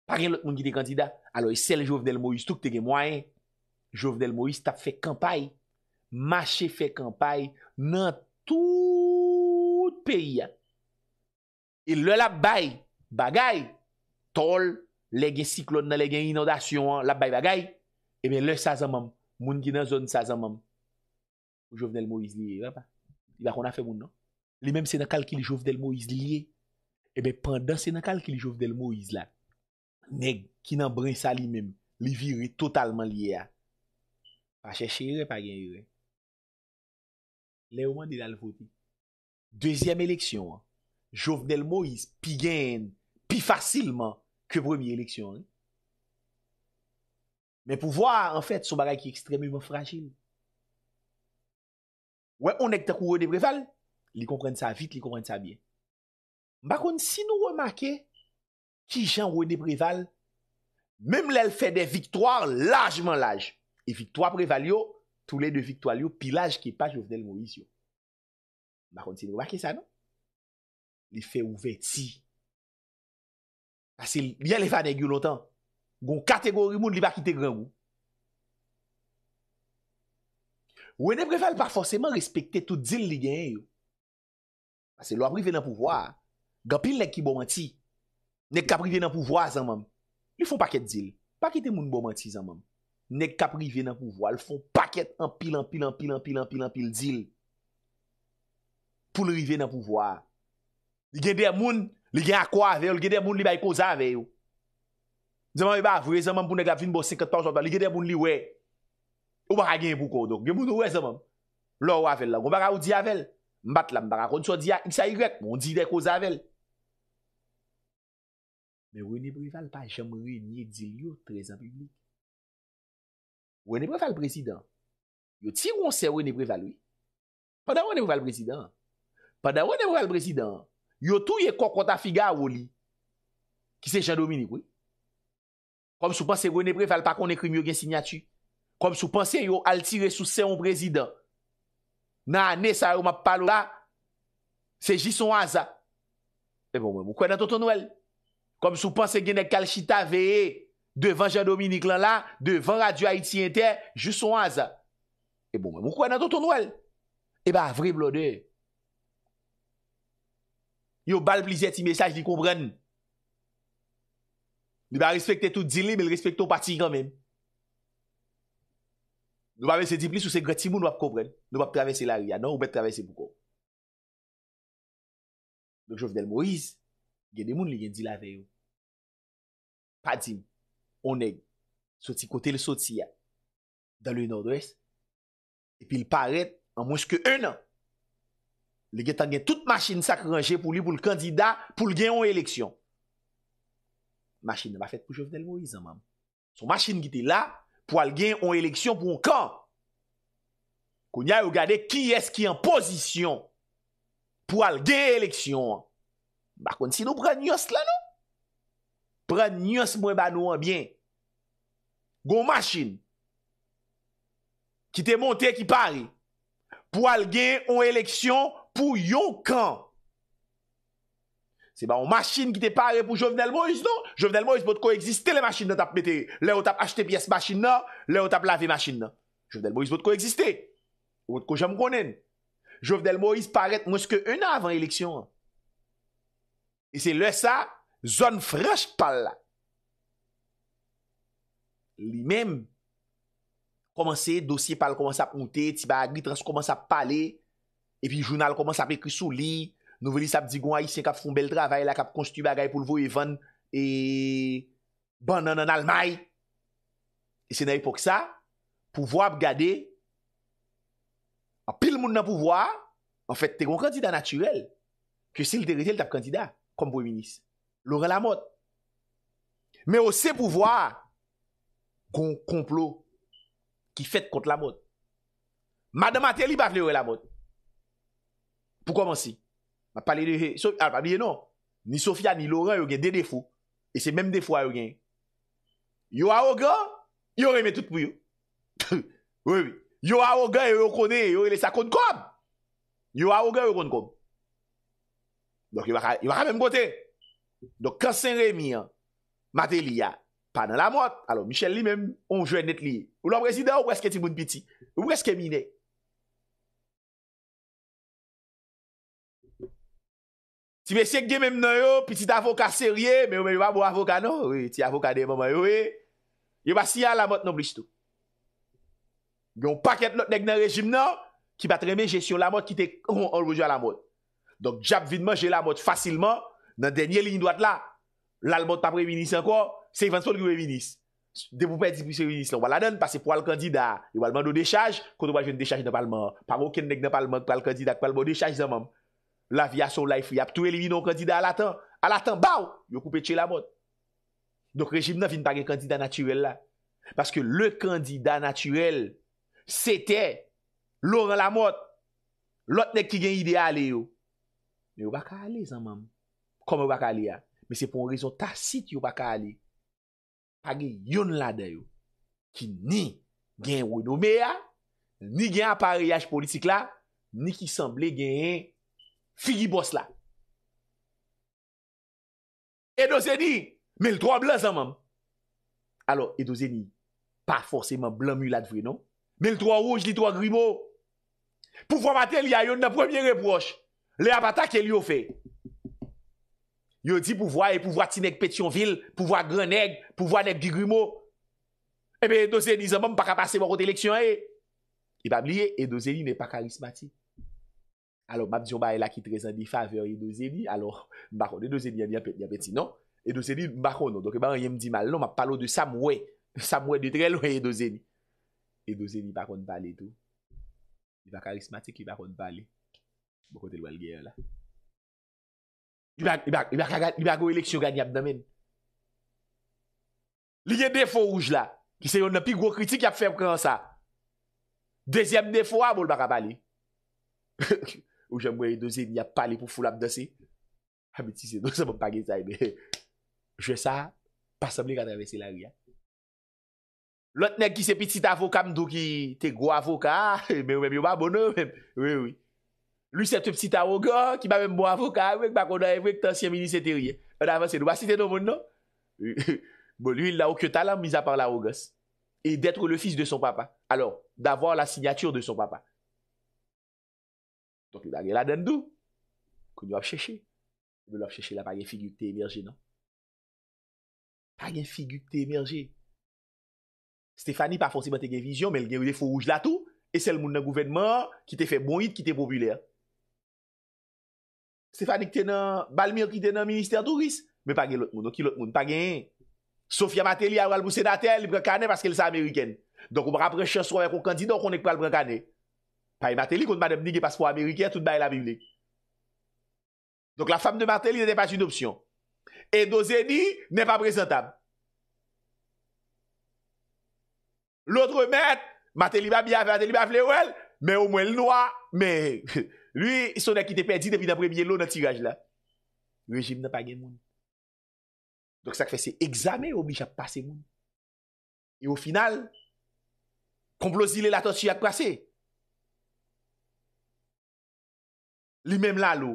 Parè lòt moun ki te kandida. Alo e sel Jovenel Moïse, touk te gen mwen, Jovenel Moïse tap fè kampay. Ma chè fè kampay nan tout pèy ya. E lò la bay, bagay, tol, lè gen siklon nan lè gen inodasyon an, lè bay bagay, e eh men lè sa zanman, moun gen an zon sa zanman, ou Jove del Moïse liye, lè men senakal ki li Jove del Moïse liye, e eh men pandan senakal ki li Jove del Moïse lak, neg ki nan brinsa li men, li viri totalman liye a, pa cheche yore pa gen yore, lè ouman di dal voti, dezyem eleksyon an, Jove del Moïse pi gen, pi fasilman, ke premiye leksyon. Men pou vwa, en fèt, sou bagay ki ekstremume fragil. Ouè, onèk ta kou Rodebreval, li kompren sa vit, li kompren sa bie. Bakon, si nou wè makè, ki jan Rodebreval, mèm lèl fè de viktoar lajman laj. E viktoar preval yo, tou lè de viktoar yo, pi laj ki pa jovnel mou isyo. Bakon, si nou wè makè sa nou, li fè ouve ti Asil, yal eva den gyo notan. Gon kategori moun li bakite gran mou. We ne breval pa forceman respekte tout dil li gen yo. Asil, lwa prive nan pouvoar. Gapil lèk ki bomanti. Nèk kaprive nan pouvoar zanman. Li fon paket dil. Pakete moun bomanti zanman. Nèk kaprive nan pouvoar. Li fon paket anpil, anpil, anpil, anpil, anpil, anpil dil. Poul prive nan pouvoar. Li gen be a moun pouvoar. Li gen akwa aveyo, li gen den moun li bay koza aveyo. Dizman wè ba, vwe zanman mpoun e glap vin bo sekat panjotan, li gen den moun li wè. Ou baka gen mpou kondok, gen moun nou wè zanman. Lò wè wè wè lè, ou baka ou di avel. Mbat la, mbaka konso di a, iksa yrek, moun di dey koza avel. Men wè ne preval pa, jom wè nye dir yo trezap ili. Wè ne preval prezidant. Yo ti wonsen wè ne preval wè. Padan wè ne preval prezidant. Padan wè ne preval prezidant. Yo tou ye kou konta figa wou li. Ki se Jean-Dominique wou. Kom sou panse wou nebre val pa kon ekri myo gen signatu. Kom sou panse yo al tire sou seyon prezident. Nan ane sa ou ma palou la. Se jis son aza. E bon mwen mou kwen nan ton ton nouel. Kom sou panse gen ne kalchita veye. Devan Jean-Dominique lan la. Devan Radio Haiti Inter. Jis son aza. E bon mwen mou kwen nan ton ton nouel. E ba vrib lodey. Yo bal plizye ti mesaj di koubren. Nou ba respekte tout di li, me l respekte ou pati kwen men. Nou ba vese di plis ou se greti moun wap koubren. Nou wap travese la ria, non? Ou bet travese mou koubren. Mwen kjo fidel Moise, gen de moun li gen di la veyo. Padim, oneg, soti kote le soti ya, dalou yon adres, epi l paret, an mweske un an, Le getan gen tout machin sakranje pou li pou l'kandida pou l'gen yon eleksyon. Machin nan ba fèt pou Jovenel Moïse an mam. Son machin ki te la pou al gen yon eleksyon pou yon kan. Koun ya yon gade ki es ki yon pozisyon. Pou al gen yon eleksyon an. Bakon si nou pran nyos la nou. Pran nyos mwen ba nou an bien. Gon machin. Ki te monte ki pari. Pou al gen yon eleksyon. Pou yon kan. Se ba yon masjin ki te pare pou Jovenel Moïse nou. Jovenel Moïse bot ko eksiste le masjin nan tap mette. Le yo tap achete piyes masjin nan. Le yo tap lave masjin nan. Jovenel Moïse bot ko eksiste. Ou bot ko jem konen. Jovenel Moïse paret mweske un an avan eleksyon. E se lè sa, zon frèch pal. Li men. Komanse dosye pal komanse ap mwote. Ti ba agwitranse komanse ap pale. E pi jounal koman sape krisou li... Nouveli sape di gwen a isen kap foun bel dravay... La kap konstitu bagay pou lvo evan... E... Ban nan nan almay... E senay pouk sa... Pouvo ap gade... An pil moun nan pouvo a... An fet te kon kandida naturel... Ke sel derite l tap kandida... Kom pou yon minis... Lou re la mot... Me o se pouvo a... Kon plo... Ki fet kont la mot... Madama te li bav le ou re la mot... Poukwa man si? Ma pali de he, al pa biye non. Ni Sofia ni Laurent yo gen de defou. E se menm defou a yo gen. Yo a yo gen, yo reme tout pou yo. Yo a yo gen, yo yo kone, yo yo le sakon kom. Yo a yo gen, yo yo kon kom. Dok yo wak a menm kote. Dok kan sen remi an, mate li ya panan la mot. Alon Michel li menm, on jwe net li. Ou lwa brezida ou weske ti moun piti? Ou weske mi nek? Ti mè sèk gè mè mnè yo, piti ta avokase rie, mè yo mè yo non? mè yo mè avokane yo, ti avokade mè mè yo we, yo mè si ya la mot nòm non li s'to. Yo mpake tè not nèk nan rejim nan, ki mè treme jè si yon la mot ki tè kon anloujou a la mot. Donk jap vinman jè la mot fasilman, nan denye lini doat la, la mot pa previnis anko, se yon vansol ki previnis. De pou mpè di previnis la, wala nan, pase pou al kandida, yon wale man nou dechaj, koto wajen dechaj nan palman, pavou ken nèk nan palman pou al kandida, pou al moun de La viya sou la ifyap, tou elimi nou kandida alatan Alatan, bau, yo koupe che la mot Dok rejim nan vin page kandida natyuel la Paske le kandida natyuel Sete Loran la mot Lot nek ki gen ide ale yo Yo baka ale zan mam Kome yo baka ale ya Me se pon rezon ta sit yo baka ale Page yon lade yo Ki ni gen weno me ya Ni gen apareyaj politik la Ni ki semble gen en Figi bos la. E dozeni, me l'tro blan zan mam. Alors, e dozeni, pa forceman blan mu la dvwe, non? Me l'tro ouj, li l'tro grimo. Pou fwa maten, li a yon na premier reproche. Li apata ke li yo fe. Yo di pou fwa, e pou fwa ti neg petyon vil, pou fwa gren neg, pou fwa neg di grimo. E be, e dozeni, zan mam, pa ka pase wakot eleksyon e. E pa bli, e dozeni, ne pa karismatik. Alon, map diyon ba e laki trezan di faveur Edozeni. Alon, mbakon, Edozeni yon yon peti, yon peti, non? Edozeni mbakon, non? Donke eh mbakon yon mdi mal, non? Mpa palo de Samwe. Samwe de trelo Edozeni. Edozeni mbakon bale, tou. Iba karismatik, iba mbakon bale. Mbo kote lwa lgeyo la. Iba, iba, iba, iba go eleksyon ganyab, damen. Liye defo ouj la. Ki se yon nopi gwo kritik yap fe mkran sa. Dezyem defo a, mbol mbakon bale. He, he, he. Ou jèm wè yè do zèm yè palè pou foul ap dosè. A mè ti se nou se mè pangè sa yè. Bon, jè sa, pas sab lè gwa travè se la riyan. Lò tnèk ki se piti avokam do ki te gwa avokam. Mè ou mè mè mè mè mè mè mè mè. Oui, oui. Lui se piti avokam ki mè mè mè mè mè mè avokam. Mè kwa kwa mè mè mè mè mè mè mè mè mè mè mè mè. On avansè nou. Mè si te nou mè mè mè mè mè mè mè mè. Bon, lù il la ou kyo talan mè mè m Sot li bagay la den dou. Kou nou ap chèche. Nou lop chèche la pa gen figu te emerje nan. Pa gen figu te emerje. Stéphanie pa foncibe te gen vizyon, men gen ou defo ouj la tou, e sel moun nan gouvenman, ki te fè moun it, ki te populè. Stéphanie ki te nan Balmyr, ki te nan Ministère Touriste, me bagay lout moun, ou nou ki lout moun, bagay en. Sofia Matéli a ou al mou sénatè, el li prekane, paske el sa Amerikène. Donk ou mè rapre chèchou wèk ou kandidon, konèk pral prekane. Ok. Pa e Matelik, ou d'ma dèm ni ge paspou amerikè, tout ba e la bibli. Donk la fam de Matelik nè dè pas yon opsyon. E do zèni, nè pa prezentab. L'otre mèd, Matelik ba bia, Matelik ba flè ouèl, mè ou mwen l'noi, mè. Lui, sonè ki te pedi, dèpi dèm bremye lò nan tiraj la. L'regime nan pa gen moun. Donk sa kfe se eksamè, ou bich ap pase moun. E ou final, kon plosile la tosi ak prasey. Li menm la lo.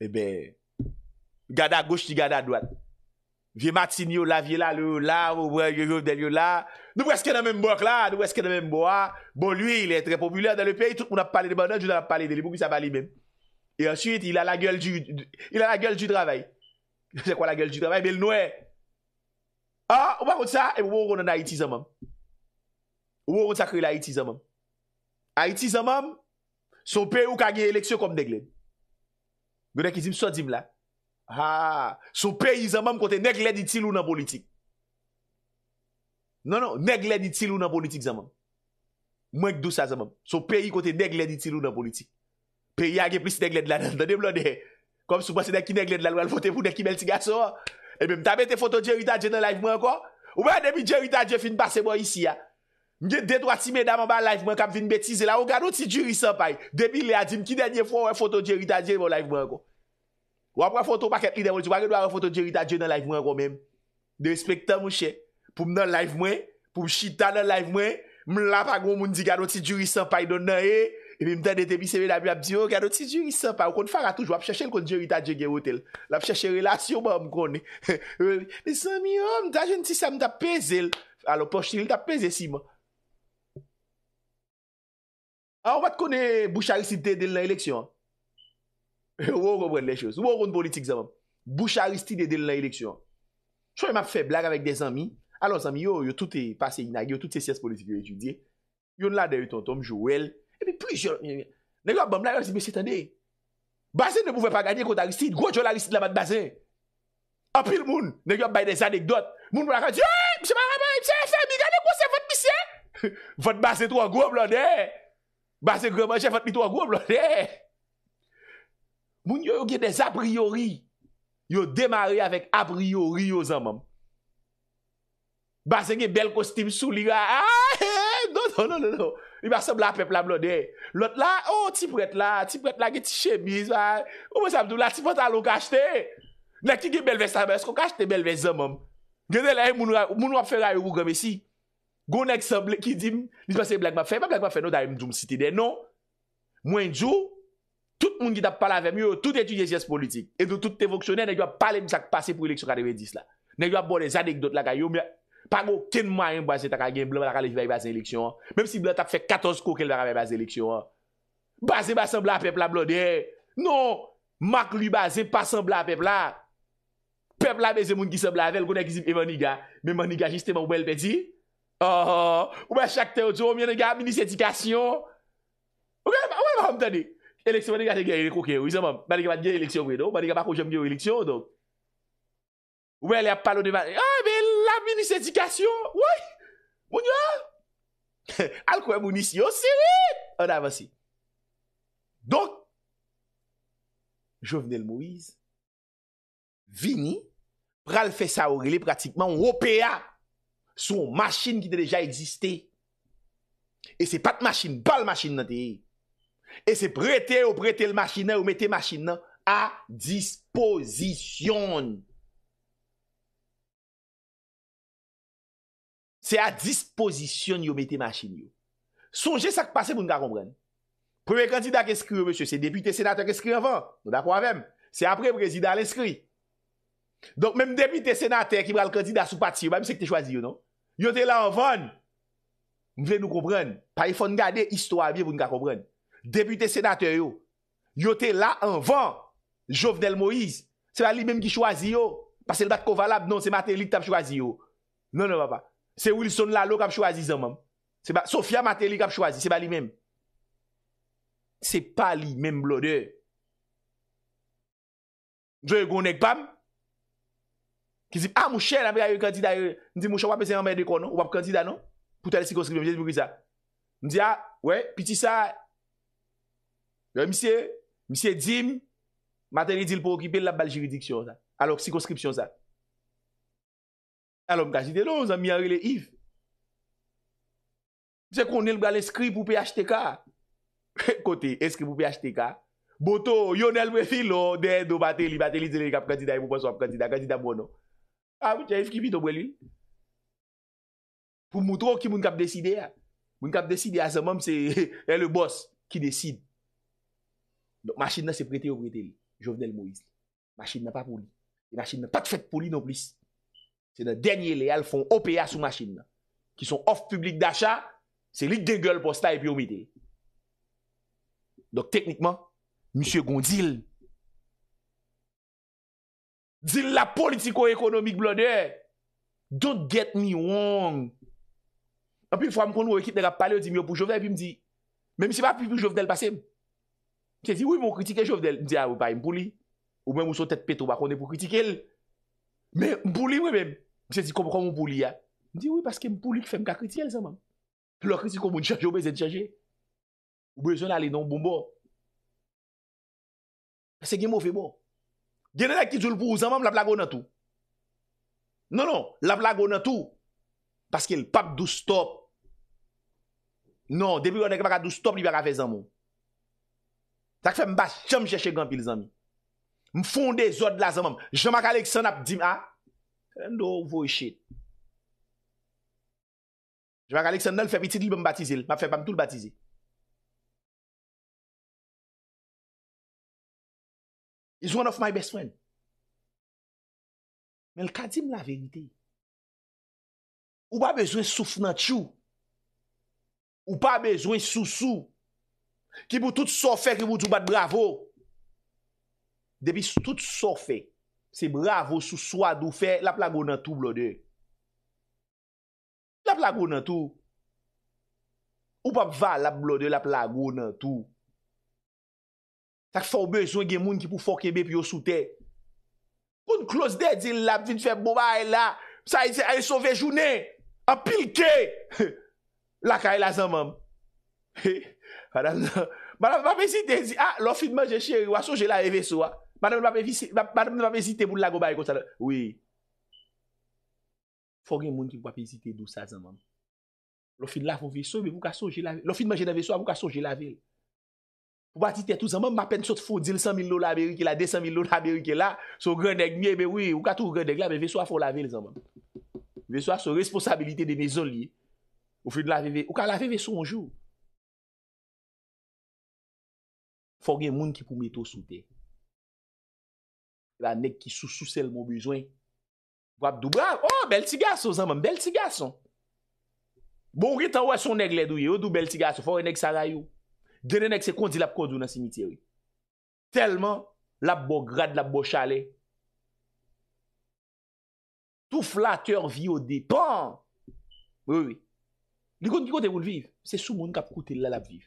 Ebe, eh gada gouch ti gada dwad. Vye matin yo la, vye la lo. La, wou wè, yo yo, del yo la. Nou wè skè nan menm bok la, nou wè skè nan menm bo a. Bon, lui, ilè trè populèr nan le pey. Tout moun ap pale de banan, joun ap pale de li. Boun ki sa bali menm. E ansuit, ilè la gèl du, ilè la gèl du travèy. Jè kwa la gèl du travèy, bel nouè. Ah, ha, ou wè kont sa, e wou wè wè nan Haiti zanman. Ou wè wè kont sa kre la Haiti zanman. Haiti zanman, son pey ou kage eleksyon kom Gwene ki zim sot zim la Haa Sou peyi zamam kote negledi ti luna politik Nonon Negledi ti luna politik zamam Mwenk dousa zamam Sou peyi kote negledi ti luna politik Peyi yage plis negled la nan Danem lode Kom supe se deki negled la lwen Vote moun deki mel tiga so Ebe mtame te foto jay wita jay nan live mwenko Ou mwen de mi jay wita jay fin pase mwen isi ya Mwen gen detwati men daman ba live mwen Kam vin betize la Ou gado ti juri san pay Demi le adim Ki denye fwa wè foto Djeri ta djeri mwen live mwen go Ou ap wè foto Pakèpide mwen Dwa gen wè foto Djeri ta djeri mwen live mwen go mèm Despektan mwen che Poum nan live mwen Poum shitan nan live mwen Mwen la pa gwo moun di Gado ti juri san pay Don nan e Mwen mwen ten dete Bise mè nan mwen ap di Ou gado ti juri san pay Ou kon fara touj Wap chèche l kon djeri ta djeri Gè wote l Wap chè A ou vat konen Boucha Aristide del nan eleksyon? Ou ou roun politik zavon? Boucha Aristide del nan eleksyon? Chou yon ap fe blag avèk de zami? Alon zami, yon yon tout e pase inag, yon tout e siest politik yon etudye. Yon lan de yon tonton, jouel. E mi plijon. Nèk yon ap ban mla yon zi, me sétanè. Bazin ne pouve pa ganyen kont Aristide. Gwa joun Aristide la mat Bazin? Apil moun, nèk yon ap baye de zanekdot. Moun mla kan di, Yon mse maraman, mse fè, mi ganyen kwa se vot misyen? Vot Bazin Basen kreman jè fòt mitwa gòm lòdè. Eh! Moun yo yo gen dez apriori. Yo demare avèk apriori yo zanmòm. Basen gen bel kostim sou li ra. Aaaa! Ah! Eh! Non, non, non, non, non. I basen blapèp la blòdè. Lòd la, o oh, ti prèt la. Ti prèt la gen ti chemiz. O mè sa mdou la ti prèt la lò kajte. Lè ki gen bel vès sa mè. Sko kajte bel vès zanmòm. Genè lè eh, moun wap fè ra yo gòm isi. Gounèk san blè ki dim, nispa se blèk mwa fè, mwen blèk mwa fè nou da yon djoum siti de, non. Mwen djou, tout moun ki tap pala ve, mwen yo tout etu jesyes politik, etou tout evoksyonè, nèk yo ap pale mwen sak pase pou eleksyon kade we dis la. Nèk yo ap bo de zadek dot la kaya yo, mwen, pago ken mwa yon bwaze tak a gen blèk mwa lakale jivè yon bwaze eleksyon, mwen si blèk tak fè 14 kou kel vè rame bwaze eleksyon. Bwaze yon bwaze san blèk pepla blò de, non. Mwak li bwaze pasan blèk Oh, oh, oh. Ou we chak ten yo djou. Minis edikasyon. Ouwe Lucaroui bè. Eleksyon mwen ngate genye eliko genyo. epsou mani gen men erikasyon mwen nou. Men ven genmen non? konjome genye elikasyon nou. Ouwe ouwe pp choses mw 清 e. Ah, Ouveepè la minus edikasyon. Alkou e mounisyon Siri. O narr vwen si. Donk. Jovenel Mouiz. Vini. Ralfe Saorile pratikman ou opeya billon. Sou machin ki te deja existe. E se pat machin, bal machin nan teye. E se brete ou brete l machin nan ou mette machin nan. A dispozisyon. Se a dispozisyon yo mette machin yo. Sonje sak pase pou nga kombre. Preve kandida keskri yo monsye, se depite senate keskri yon van. Non da kwa vèm. Se apre prezida aleskri. Donk mèm depite senate ki bra l kandida sou pati yo, mèm se ki te chwazi yo non. Yo te la anvan, mwen vle nou kompren, pa yifon gade, histo avye voun ka kompren. Depute senatè yo, yo te la anvan, Jovdel Moïse, se ba li menm ki chwazi yo, pa se le bat kowalab, non, se Matelik tap chwazi yo. Non, non, wapa, se Wilson Lalo kap chwazi zanman, se ba Sofia Matelik kap chwazi, se ba li menm. Se pa li menm blode. Se pa li menm blode. Jwe yon ekpam. Ki zip, a, ah, mou chè nan pe a yon kandida yon. Ndi mou chè wap ese yon mè de kon, ou wap kandida, non? Pouta le sikonskripe, mwen jèz mou kri sa. Ndi a, ah, wè, piti sa. Yo, mwen se, mwen se djim. Matè li dil pou okipe lè bal jiridiksyon sa. Alo, sikonskripe syon sa. Alo, mwen kajite, non, zan mi a wè le if. Mwen se konel mwen aleskrip ou pe yachte ka. Kote, eskrip ou pe yachte ka. Boto, yon elwe filo, de do bateli, bateli zile yon wap kandida, yon wap A, mwen chayef ki bit obwen li. Pou moutro ki moun kap deside ya. Ah. Moun kap deside ya semanm se e le boss ki deside. Donk machin nan se prete yo prete li. Jovenel Moïse. Machin nan pa pou li. Machin nan pa te fete pou li non plis. Se nan denye li al fon opaya sou machin nan. Ki son of publik dacha, se lik de gul pou sta epi omite. Donk teknikman, Monsie Gondzil, Monsie Gondzil, Di la politiko-ekonomik blonè. Don't get me wrong. An pi fwa m kon nou ekip nega pale, di mi yo pou jovdel, pi m di, men mi se pa pi pou jovdel pase m. M se di, oui moun kritike jovdel. M di, ah, a, m pou li. Ou mwen moun sou tet petou bakone pou kritike l. Men, m pou li mwen mèm. M se di, kon mou kon moun pou li ya. M di, oui, paske m pou li ki fèm ka kritike l se man. Lò kritiko moun chanjou, mè zè chanjé. M pou lè son alè nan moun bonbo. Se gen mou fe bon. Genè lèk ki djoul pou ou zanmèm, la plago nan tou. Non, non, la plago nan tou. Paske l pap dou stop. Non, depi wè dek wè maka dou stop li wè rafè zanmèm. Tak fè m bas chèm jèche gampil zanmèm. M fondè zot la zanmèm. Jè maka lèk san ap di m a. Ah, en do wò yè e chèt. Jè maka lèk san nan fè piti li bè m batizèl. Ma fè pè m tout batizèl. He's one of my best friend. Men lka di m la verite. Ou pa bezwen souf nan tchou. Ou pa bezwen sou sou. Ki mou tout soufè ki mou djou bat bravo. Depi tout soufè. Se bravo sou sou adou fè. La plago nan tou blode. La plago nan tou. Ou pa bva la blode la plago nan tou. Tak fò bejwen gen moun ki pou fò kebe pi yo sou te. Poun klos de, zil la, vin fè boba e la. Psa e zè, a e sove jounen. A pilke. La ka e la zan mam. He, fò dan nan. Manan mwen pa vezite, zi, a, lò fitman jè chè, wason jè la e ve sou a. Manan mwen pa vezite, manan mwen pa vezite, moun la goba e konta nan. Oui. Fò gen moun ki pou pa vezite dou sa zan mam. Lò fitman jè la ve sou a, wason jè la ve. batite tout zanman, mapen sot foudil 100.000 lò l'Amerike la, 200.000 lò l'Amerike la sou gwen deg mye, be wè, ou ka tou gwen deg la be ve so a fò la ve lè zanman ve so a sou responsabilite de ve zon li ou fi de la ve ve, ou ka la ve ve so anjou fò gen moun ki pou meto sou te la neg ki sou sou sel mò bizwen wap dou brav, oh bel tiga son zanman, bel tiga son bon gri tan wè son neg lè dou ye ou dou bel tiga son, fò gen neg sanayou Dene nek se kondi la pou kondi ou nan simiteri. Telman, la pou grad, la pou chale. Tou flatteur vi ou depan. Oui, oui, oui. Ni konde ki konde pou l'viv? Se sou moun kap koute lalap viv.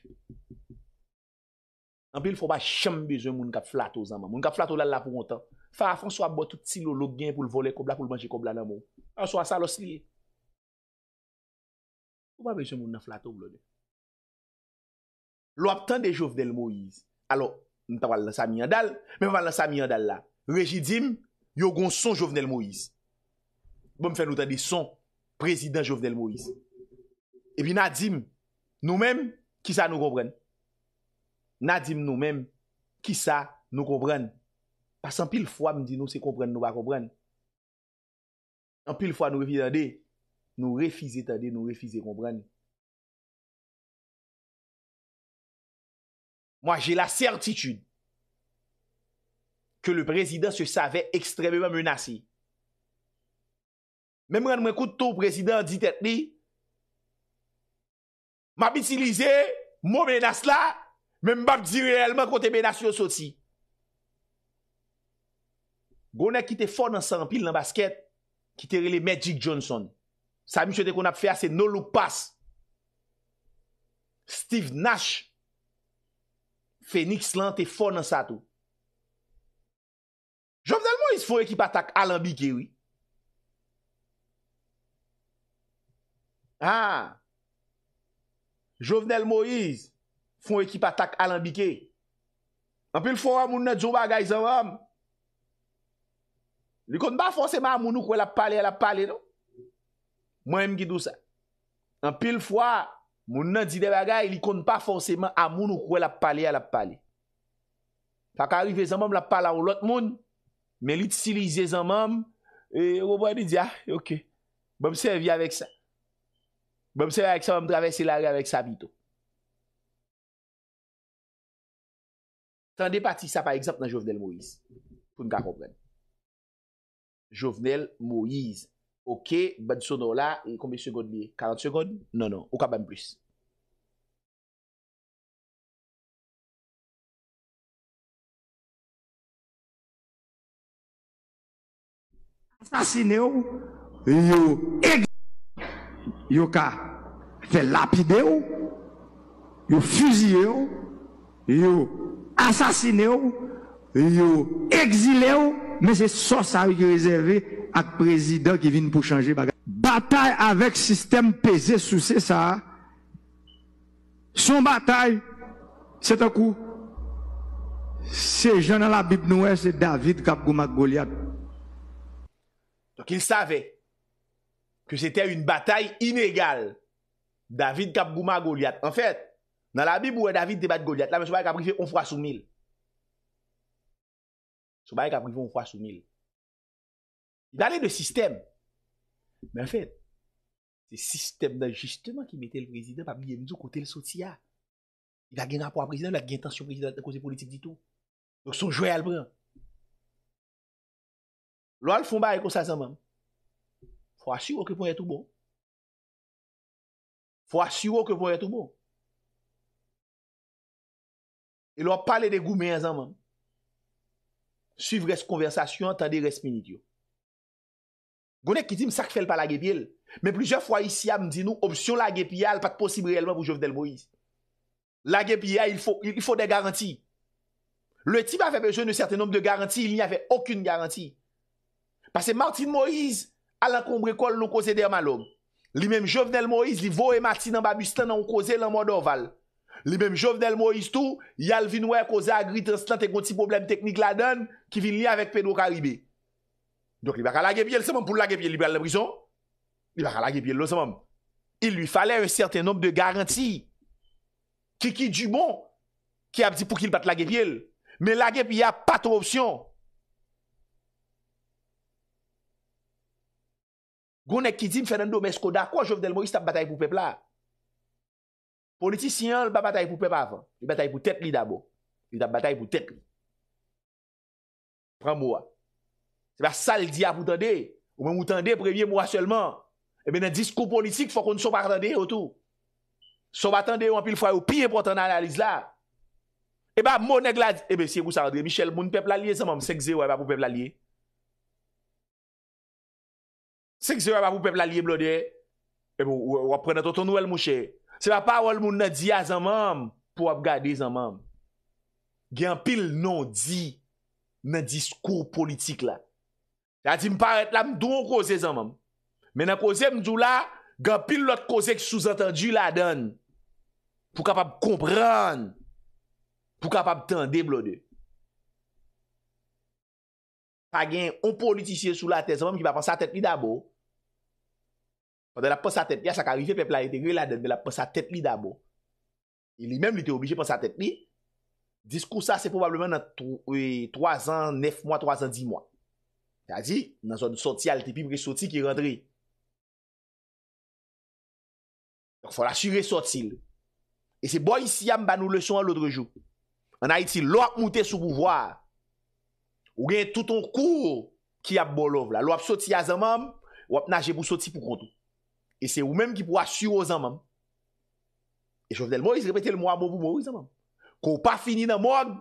An pi l fwa ba chanm bezo moun kap flatte ou zanman. Moun kap flatte ou lalap pou kontan. Fa a fwans wap bo tout si lolo gen pou l vole koubla pou l manje koubla nan moun. A fwans wap salos li. Fwa ba bezo moun nan flatte ou blode. Lo aptan de Jovdel Moïse, alo, mwen ta val la Samy Andal, mwen val la Samy Andal la, reji dim, yo gon son Jovdel Moïse. Bon mwen fè nou tade son, prezident Jovdel Moïse. E pi nadim, nou men, ki sa nou kompren? Nadim nou men, ki sa nou kompren? Pas an pil fwa mwen di nou se kompren nou ba kompren? An pil fwa nou refize tade, nou refize tade, nou refize kompren? An pil fwa mwen di nou se kompren? Mwa jè la certitude ke le prezident se savè ekstremèmen menasè. Mè mwen mwen koute tou prezident di tèt mi, mwa bitilize, mwen menasè la, mwen mbap di reèlman kote menasè yon soti. Gwone kite fon nan sampil nan basket, kiteri le Magic Johnson. Sa mi chete kon ap fè ase ah, non loupas. Steve Nash Fenix lan te fon nan sa tou. Jovenel Moïse fon ekip atak alambike, oui. Ha! Jovenel Moïse fon ekip atak alambike. An pil fwa moun ne djouba gaj zan moun. Li kon ba fwonseman moun nou kwen la pale, la pale, nou. Mwen em gidou sa. An pil fwa Moun nan di de bagay, li kon pa foseman a moun ou kwe la pale a la pale. Fak arive zan moun la pale a ou lot moun, men li ti silize zan moun, e ou wane di ya, ah, ok. Bwem se vi avek sa. Bwem se vi avek sa, wame travese lage avek sa bito. Tande pati sa pa egzap nan Jovenel Moïse. Poun ka kompren. Jovenel Moïse. Ok, bwem so do la, kombe e, sekonde mi? 40 sekonde? Non, non. Ou ka bwem bris. Asasine ou, yo egzile ou, yo ka fè lapide ou, yo fuzi ou, yo asasine ou, yo egzile ou, men se so sa ou ki rezerve ak prezident ki vin pou chanje bagay. Batay avek sistem peze sou se sa a, son batay se ta kou, se jan alabib nou e se David Kapkouma Goliad. Kil savè Kè sè tè yon bataï inégal David Kabgouma Goliath En fèt, nan la bib ouè David te bat Goliath La mè soubè yon kabri fè on fwa sou mil Soubè yon kabri fè on fwa sou mil Yon dalè de sistem Mè fèt Se sistem nan jistèman ki metè l prezident Pa bliye mizou kote l sotia Yon la gen apwa prezident, yon la gen tansyon prezident A kose politik di tou Yon soujouè al brin Lo al fomba bon. bon. e konsa zanman. Fwa asywo ke pwoye toubo. Fwa asywo ke pwoye toubo. E lo pale de goumen zanman. Suiv res konversasyon, tande res minidyo. Gounèk ki di msak fèl pa la gépiel, men plijan fwa isya mdi nou, opsyon la gépiel pat posib reyelman pou Jovdel Moïse. La gépiel, il fò de garanti. Le tip avè pe jè nè certain nom de garanti, il n'y avè okoun garanti. Pase Martin Moïse al an kombre kol nou kose der malom. Li menm jovenel Moïse li vo e Martin an babistan nan kose lan mwad orval. Li menm jovenel Moïse tou, yal vin wè kose agrit instant e konti problem teknik la dan, ki vin li avèk Pedro Karibé. Dok li baka lageb yel seman pou lageb yel liberal la brison. Li baka lageb yel lo seman. Il lui falè un certain nombre de garanti. Kiki Dubon, ki ap di pou ki l pat lageb yel. Men lageb y a pat opsyon. Gounèk ki di m fè nan do mè skoda, kwa jòv del mò, i stap batay pou pepla. Politisyen l bap batay pou pep avan. I batay pou tepli dabo. I batay pou tepli. Pran mò. Se ba sal di apoutande, ou m moutande premyè mò selman. E mè nan disko politik fò kon sou partande yotou. Sou batande yon pil fwa yon piye pou atan analize la. E ba mounèk la, e be si yon e kousa rade, Michel moun peplalye, se mò msegze wè ba pou peplalye. Se ki se wap ap ou pepl a liye blode, e mou wap prene ton nouel mouche, se wap ap awol moun na diya zanmanm, pou ap gade zanmanm. Gen pil non di, nan diskou politik la. La di mparet la mdou mkose zanmanm. Men nan kose mdou la, gen pil lot kosek souzantandu la dan, pou kapap kompran, pou kapap tende blode. A gen, ou politisye sou la te zanmanm, ki wap ap ansa tet li dabo, Pwede la pou sa tet mi. Asak arive pepe la ite gre la den. Be la pou sa tet mi dabo. Il li menm li te obije pou sa tet mi. Diskou sa se poubablemen nan 3 euh, an, 9 mwa, 3 an, 10 mwa. Tadi nan zon soti al tepi pou ki soti ki rentre. Fwa la su re soti. E se bo yisi yam banou le son an loutre jou. An a iti lo ak mouten sou bouvoar. Ou gen touton kou ki ap bolov la. Lo ap soti a zanman. Ou ap na je pou soti pou kontou. E se ou menm ki pou asyou ou zanman. E Jovenel Moris repete le mou a mou mou mou zanman. Kou pa fini nan moun,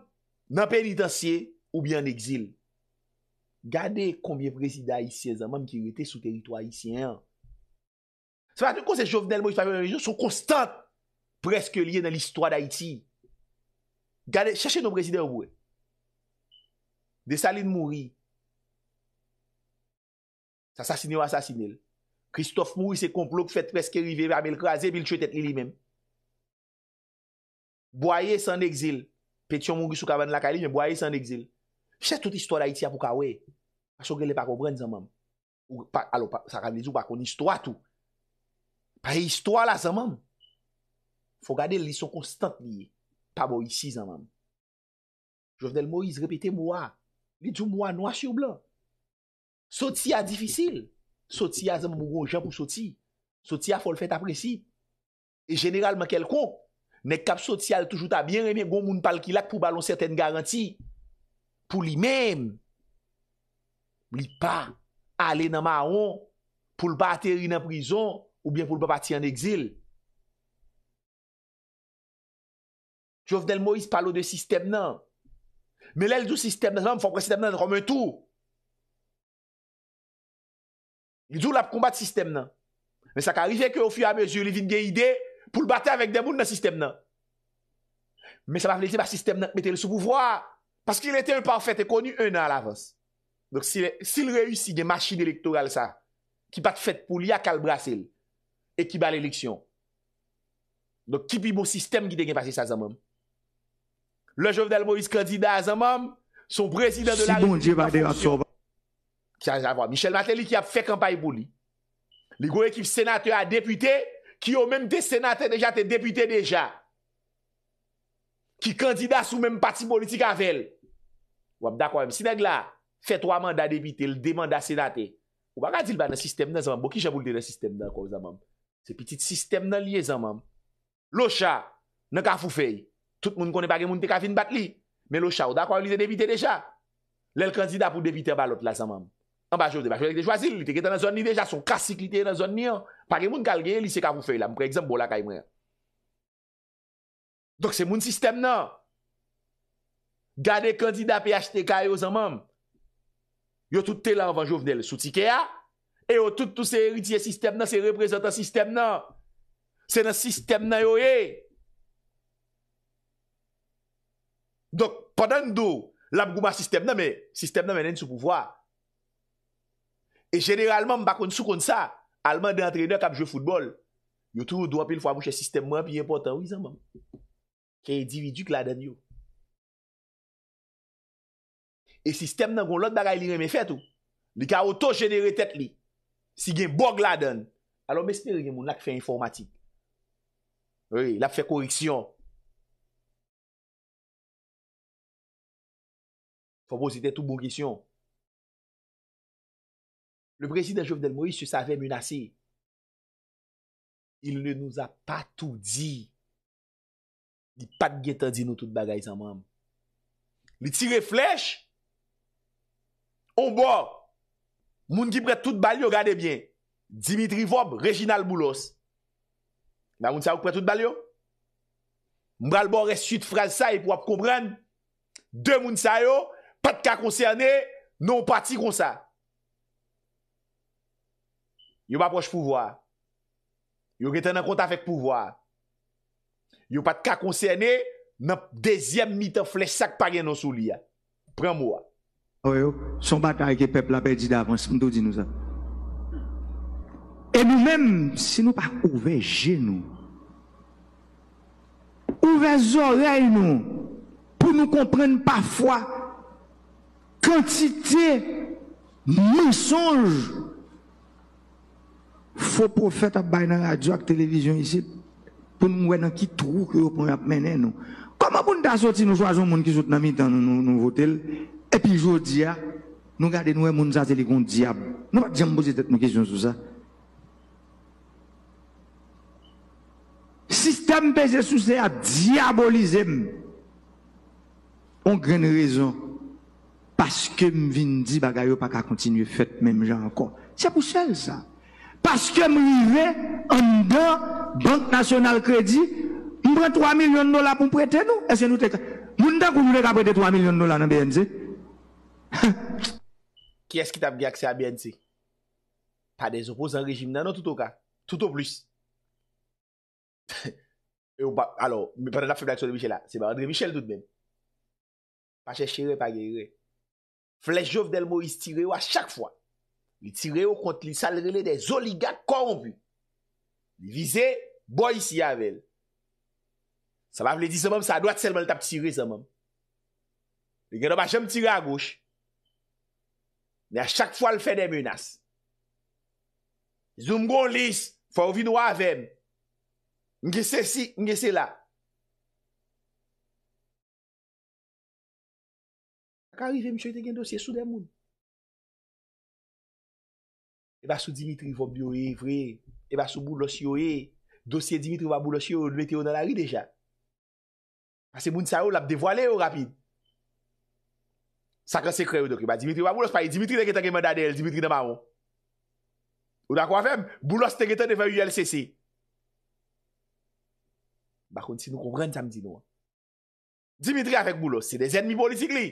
nan penitensye ou bien n'exil. Gade konbye prezida a isye zanman ki yon ete sou terito a isye. Se pati kon se Jovenel Moris pa moun yon, son konstant preske liye nan l'istwa d'Aiti. Gade, chache nou prezida ou mou e. De Saline Mouri. Sa sasine ou asasine lè. Christophe Moui se komplok fèt pèskèri vè vè amèl krasè bil chwè tèt ili mèm. Bouaye san dekzil. Petyon mougi sou kavan lakali mè bouaye san dekzil. Chè tout istwa da iti apou kawè. Aso gè lè pa koubren zan mèm. Ou pa, alo, sa kan lè zou pa kon istwa tout. Pa e istwa la zan mèm. Fò gade lè lè son konstant li. Pa bo yisi zan mèm. Jovnel Moui se repete moua. Lè djou moua noua shi ou blan. Sot si a difisil. Soti a zanm pou gwo jan pou soti. Soti a fòl fèt apresi. E generalman kel kon. Nèk kap soti a lè toujouta. Bien remyen gwo moun pal ki lak pou balon sèten garanti. Pou li mèm. Li pa. Ale nan ma an. Pou l pa ateri nan prizon. Ou bien pou l pa pati an exil. Jow vnel Moïse palo de sistem nan. Mè lèl djou sistem nan. Mè lèl fòm pre sistem nan an ròm un tou. Mè lèl fòm pre sistem nan. Il djou la pou kombat sistem nan. Men sa ka arrive ke ou fi a mezu, li vin gen ide pou l batte avèk den moun nan sistem nan. Men sa pa flese pa sistem nan, mette l sou pouvwa, pask il ete un parfète konu un an al avans. Donk si l reyusi gen machin elektoral sa, ki pat fèt pou li akal Brasil, e ki ba l eleksyon. Donk ki pi mou sistem ki de gen pasi sa zanman. Le jovdel Moïse kandida zanman, son brezidan de la bon rejoum. Michel Maté li ki ap fè kampay pou li. Li gwo ekif senate a depute, ki yo mèm te senate deja te depute deja. Ki kandida sou mèm pati politik avel. Ou ap dakwa mèm. Sinek la, fè 3 manda depite, lè demanda senate. Ou baka dil ba nan sistem nan zanman. Bo ki javou lè nan sistem nan kor zanman. Se piti sistem nan liye zanman. Lo cha, nan ka foufei. Tout moun konè bagè moun te kafin bat li. Men lo cha, ou dakwa li te depite deja. Lè l kandida pou depite balot la zanman. An ba jovde, an ba jovde de jwazil, li teke tan nan zon ni veja, son krasik li teke nan zon ni an. Pake moun kalge, li se ka vou fey la, moun pre-exembo la kay mwen. Dok se moun sistem nan. Gade kandida pi achte kaya yo zanman. Yo tout te la an van jovde, le souti ke ya. E yo tout tout se eritiye sistem non? nan, se reprezentan sistem nan. Se nan non? sistem nan yo ye. Eh? Dok padan do, la mou gouman sistem nan me, sistem nan menen sou pouvoi. E generalman, bakoun sou kon sa, alman de antre yon kapjou foudbol, yo trou do apil fwa mouche sistem mwen pi yon potan, ki e dividu k la den yon. E sistem nan kon lot bagay li reme fet ou, di ka auto-generate et li, si gen borg la den, alon mesne re gen moun lak fe informatik. Oui, lak fe koreksyon. Fwa moun se te tou bon kisyon. Le prezident Jovdel Moïse se savè menasè. Il ne nou a pa tout di. Li pat geta di nou tout bagay sa mwem. Li tire flech. Ombor. Moun ki pret tout balyo, gade bien. Dimitri Vob, Reginald Boulos. Na moun sa ouk pret tout balyo? Moun bral bor es suit fransay pou ap koubran. De moun sa yo, pat ka konserne, nou pati konsa. Yo pa poche pouvoi. Yo ki tenen konta fek pouvoi. Yo pa te ka konseyene, nan dezyen mitan flech sak pari nan sou liya. Pren mou. Yo, son batay ke pep la be di davan, se mdo di nou sa. E mi men, se nou pa ouveje nou, ouve zorey nou, pou nou komprenn pafwa, kantite, mensonj, faux prophète à la radio et la télévision ici, pour nous voir dans qui trou que vous pouvez mener nous. Comment nous nous sortir, nous choisir un monde qui nous dans le nous, nous et puis je dis, nous regardons nous, qui est les gens diable. Nous ne pouvons pas poser une question sur ça. Système pesé sous c'est à diaboliser. On une raison. Parce que m'vin dit bagaille pas à continuer les même gens encore. C'est pour seul ça. Paske m wive an ban, bank nasyonal kredi, m bre 3 milyon dola pou m prete nou? E se nou te ka? Moun da kou m wile ka prete 3 milyon dola nan BNC? Ki es ki tap ge aksè a BNC? Pa de zopos an rejim nan nou touto ka? Touto plus? Alors, mi prete la feblakso de Michel la, se ba Andre Michel tout men. Pa che chere pa gere. Fles jov del mo is tire yo a chak fwa. Li tire yo kont li salrele de zoliga koronbu. Li vize boy si yavel. Sa la vle di seman sa adwate selman tap tire seman. Li geno bachem tire a gouch. Men a chak fwa l fè de menas. Li zoum goun lis, fwa ouvi nou avèm. Nge se si, nge se la. A ka rive mi choy te gen dosye sou demouni. E ba sou Dimitri vop diyo e vre, e ba sou Boulos yo e, dosye Dimitri vap Boulos yo, lwete yo nanari deja. Ase moun sa yo lap devole yo rapid. Sakre sekre yo doke, ba Dimitri vap Boulos paye, Dimitri deketan gen men danel, Dimitri nan maron. Ou da kwa fem, Boulos teketan deva yu LCC. Bakon si nou kon pren tsamdi nou. Dimitri avek Boulos, se dezen mi politik li.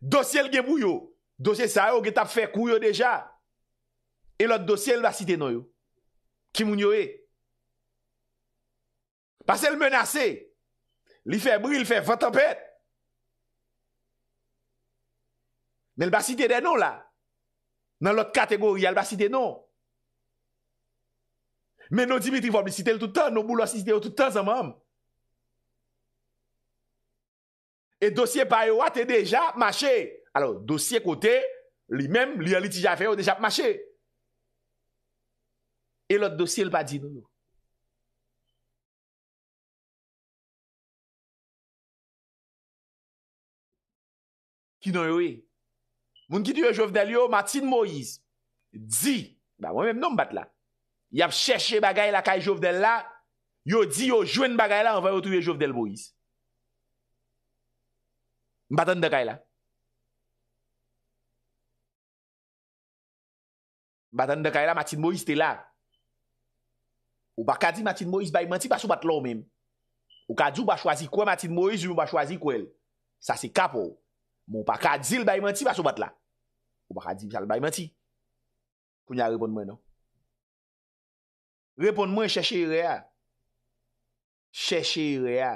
Dosye elge bou yo, dosye sa yo getap fe kou yo deja. elot dosye el ba cite no yo ki moun yo e pa se el menase li fe bril fe vantampet nel ba cite de nou la nan lot kategori el ba cite nou men nou Dimitri vob li cite l toutan, nou mou lo cite yo toutan zanman e dosye pa yo a te deja mache alo dosye kote li men li aliti ja fe yo deja mache E lot dosye l pa di nou nou. Ki nou yo we? Moun ki di yo jovdel yo, Matin Moïse, di, ba mwen mèm nou mbat la. Yap chèche bagay la kaj jovdel la, yo di yo jwen bagay la, anvè yo touye jovdel Moïse. Mbatan dekay la. Mbatan dekay la, Matin Moïse te la. Ou baka di Matin Moïse ba imanti pa sou bat la ou men. Ou ka di ou ba chwazi kwen Matin Moïse ou mou ba chwazi kwen. Sa se kap ou. Mou baka di l baymanti pa sou bat la. Ou baka di l baymanti. Koun ya repon mwen nou. Repon mwen cheche y rea. Cheche y rea.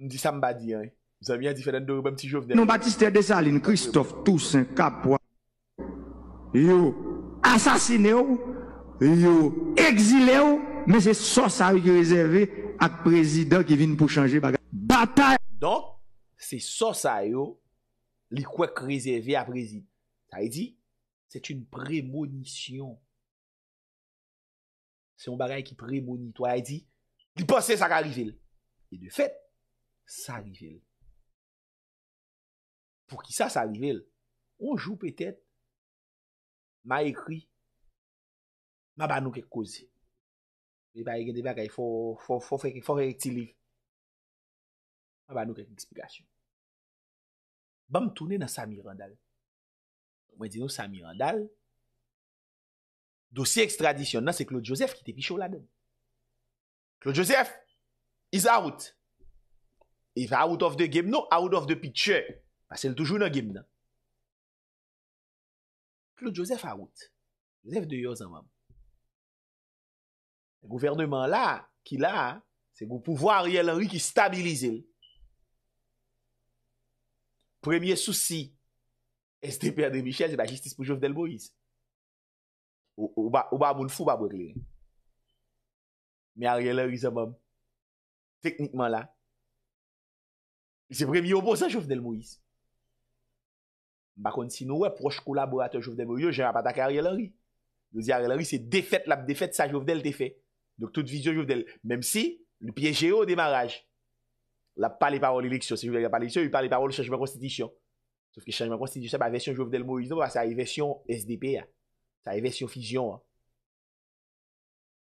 Mou di sa mba di an. Mou zan vya di fè den do rebe mti jow vde. Mou batiste de non, salin Christophe Toussaint kap wwa. yo asasine ou, yo exile ou, men se so sa yo krezeve ak prezida ki vin pou chanje bagay. Bata! Donk, se so sa yo, li kwek krezeve ak prezida. Ta yi di, se t'youn premonisyon. Se yon bagay ki premoni, to a yi di, li pase sa karevil. E de fet, sa revil. Pour ki sa sa revil, on jou petet Ma ekri, ma banou ke kouzi. Debeye debeye fok e itili. Ma banou ke eksplikasyon. Bam toune nan Samir Andal. Mwen di nou Samir Andal. Dosye ekstradisyon nan se Claude Joseph ki te pichou la dan. Claude Joseph is out. If out of the game nou, out of the picture. Mwen sel toujou nan game nan. Lou Joseph a route Joseph de Yosanman Gouvernement la Ki la Se gou pouvoi Ariel Henry Ki stabilize Premier souci SDP Ademichel Se bajistis pou Jovdel Moïse Ou ba moun fou ba bregle Me Ariel Henry zanman Teknikman la Se premier ou bo zan Jovdel Moïse Bakon si nou wè, proche kolaboratè jouve dèl Moïse, jè mè patak a rè lè rè. Nou zè a rè lè rè, se defèt, lè ap defèt sa jouve dèl defèt. Donk tout vizyon jouve dèl, mèm si, lè piè jè ou demaraj. Lè ap pa lè parol l'eleksyon, se jouve dèl pa lè eleksyon, lè pa lè parol chanjman konstidisyon. Sòf ki chanjman konstidisyon, sa pa vèsyon jouve dèl Moïse, sa yè vèsyon SDP, sa yè vèsyon Fijyon.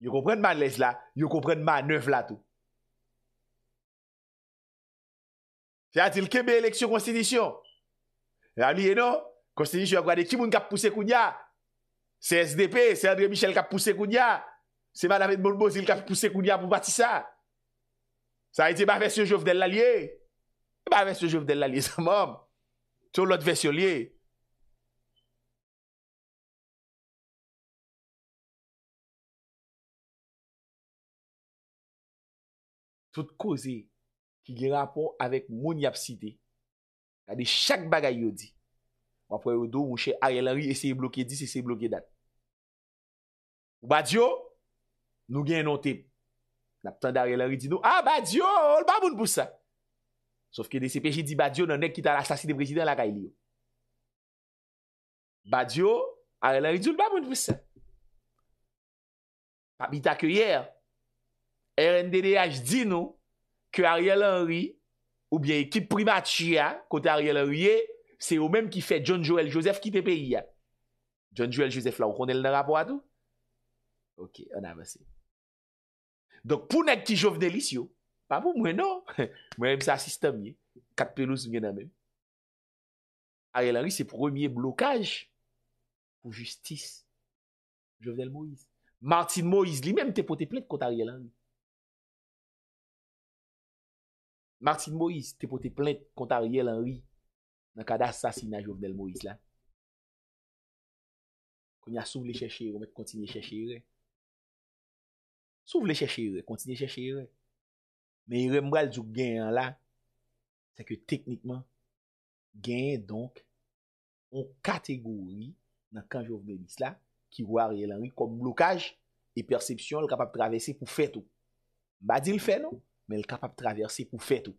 Yo komprenman lèz la, yo komprenman anèv la tou. Fè atil ke Ya liye non? Koste ni jwa gwa de kimoun kap puse koun ya? Se SDP, se André Michel kap puse koun ya? Se Madame de Bourbeau zil kap puse koun ya pou bati sa? Sa ite ba vese jov del lalye? Ba vese jov del lalye sa mom? To lot vese yo lye? Tout koze ki li rapon avek moun yapside Kade chak bagay yo di. Wapwe yo do wouche Ariel Henry eseye blokye dis, eseye blokye dat. Ou Badiou, nou gen yon teb. Nap tan de Ariel Henry di nou, Ah Badiou, l baboun bousan. Sof ke DCPG di Badiou, nan ek ki ta l asasin de brezidant lakay li yo. Badiou, Ariel Henry di nou, l baboun bousan. Papi ta ke yer, RNDDH di nou, ke Ariel Henry, ki, Ou bye ekip primati ya kote Ariella Riye, se yo menm ki fe John Joel Joseph ki te peyi ya. John Joel Joseph la ou konel nan rapo a tou? Ok, an avase. Dok pou nek ki Jovenelis yo? Pa pou mwen no? Mwen mse asistam ye. Kat pelous mwen amem. Ariella Riye se premier blokaj pou justis Jovenel Moïse. Martin Moïse li menm te pote plek kote Ariella Riye. Martin Moïse te pote plente konta Riel Henry nan kada sasina Jovdel Moïse la. Kon ya sou vle chèche re, mwen kontine chèche re. Sou vle chèche re, kontine chèche re. Men yon remwal djou gen an la, se ke teknikman, gen donk, on kategori nan kan Jovdel Moïse la, ki wwa Riel Henry, kon blokaj e persepsyon lè kapap pravesse pou fet ou. Ba di l'fè non? Men l kapap traverse pou fet ou.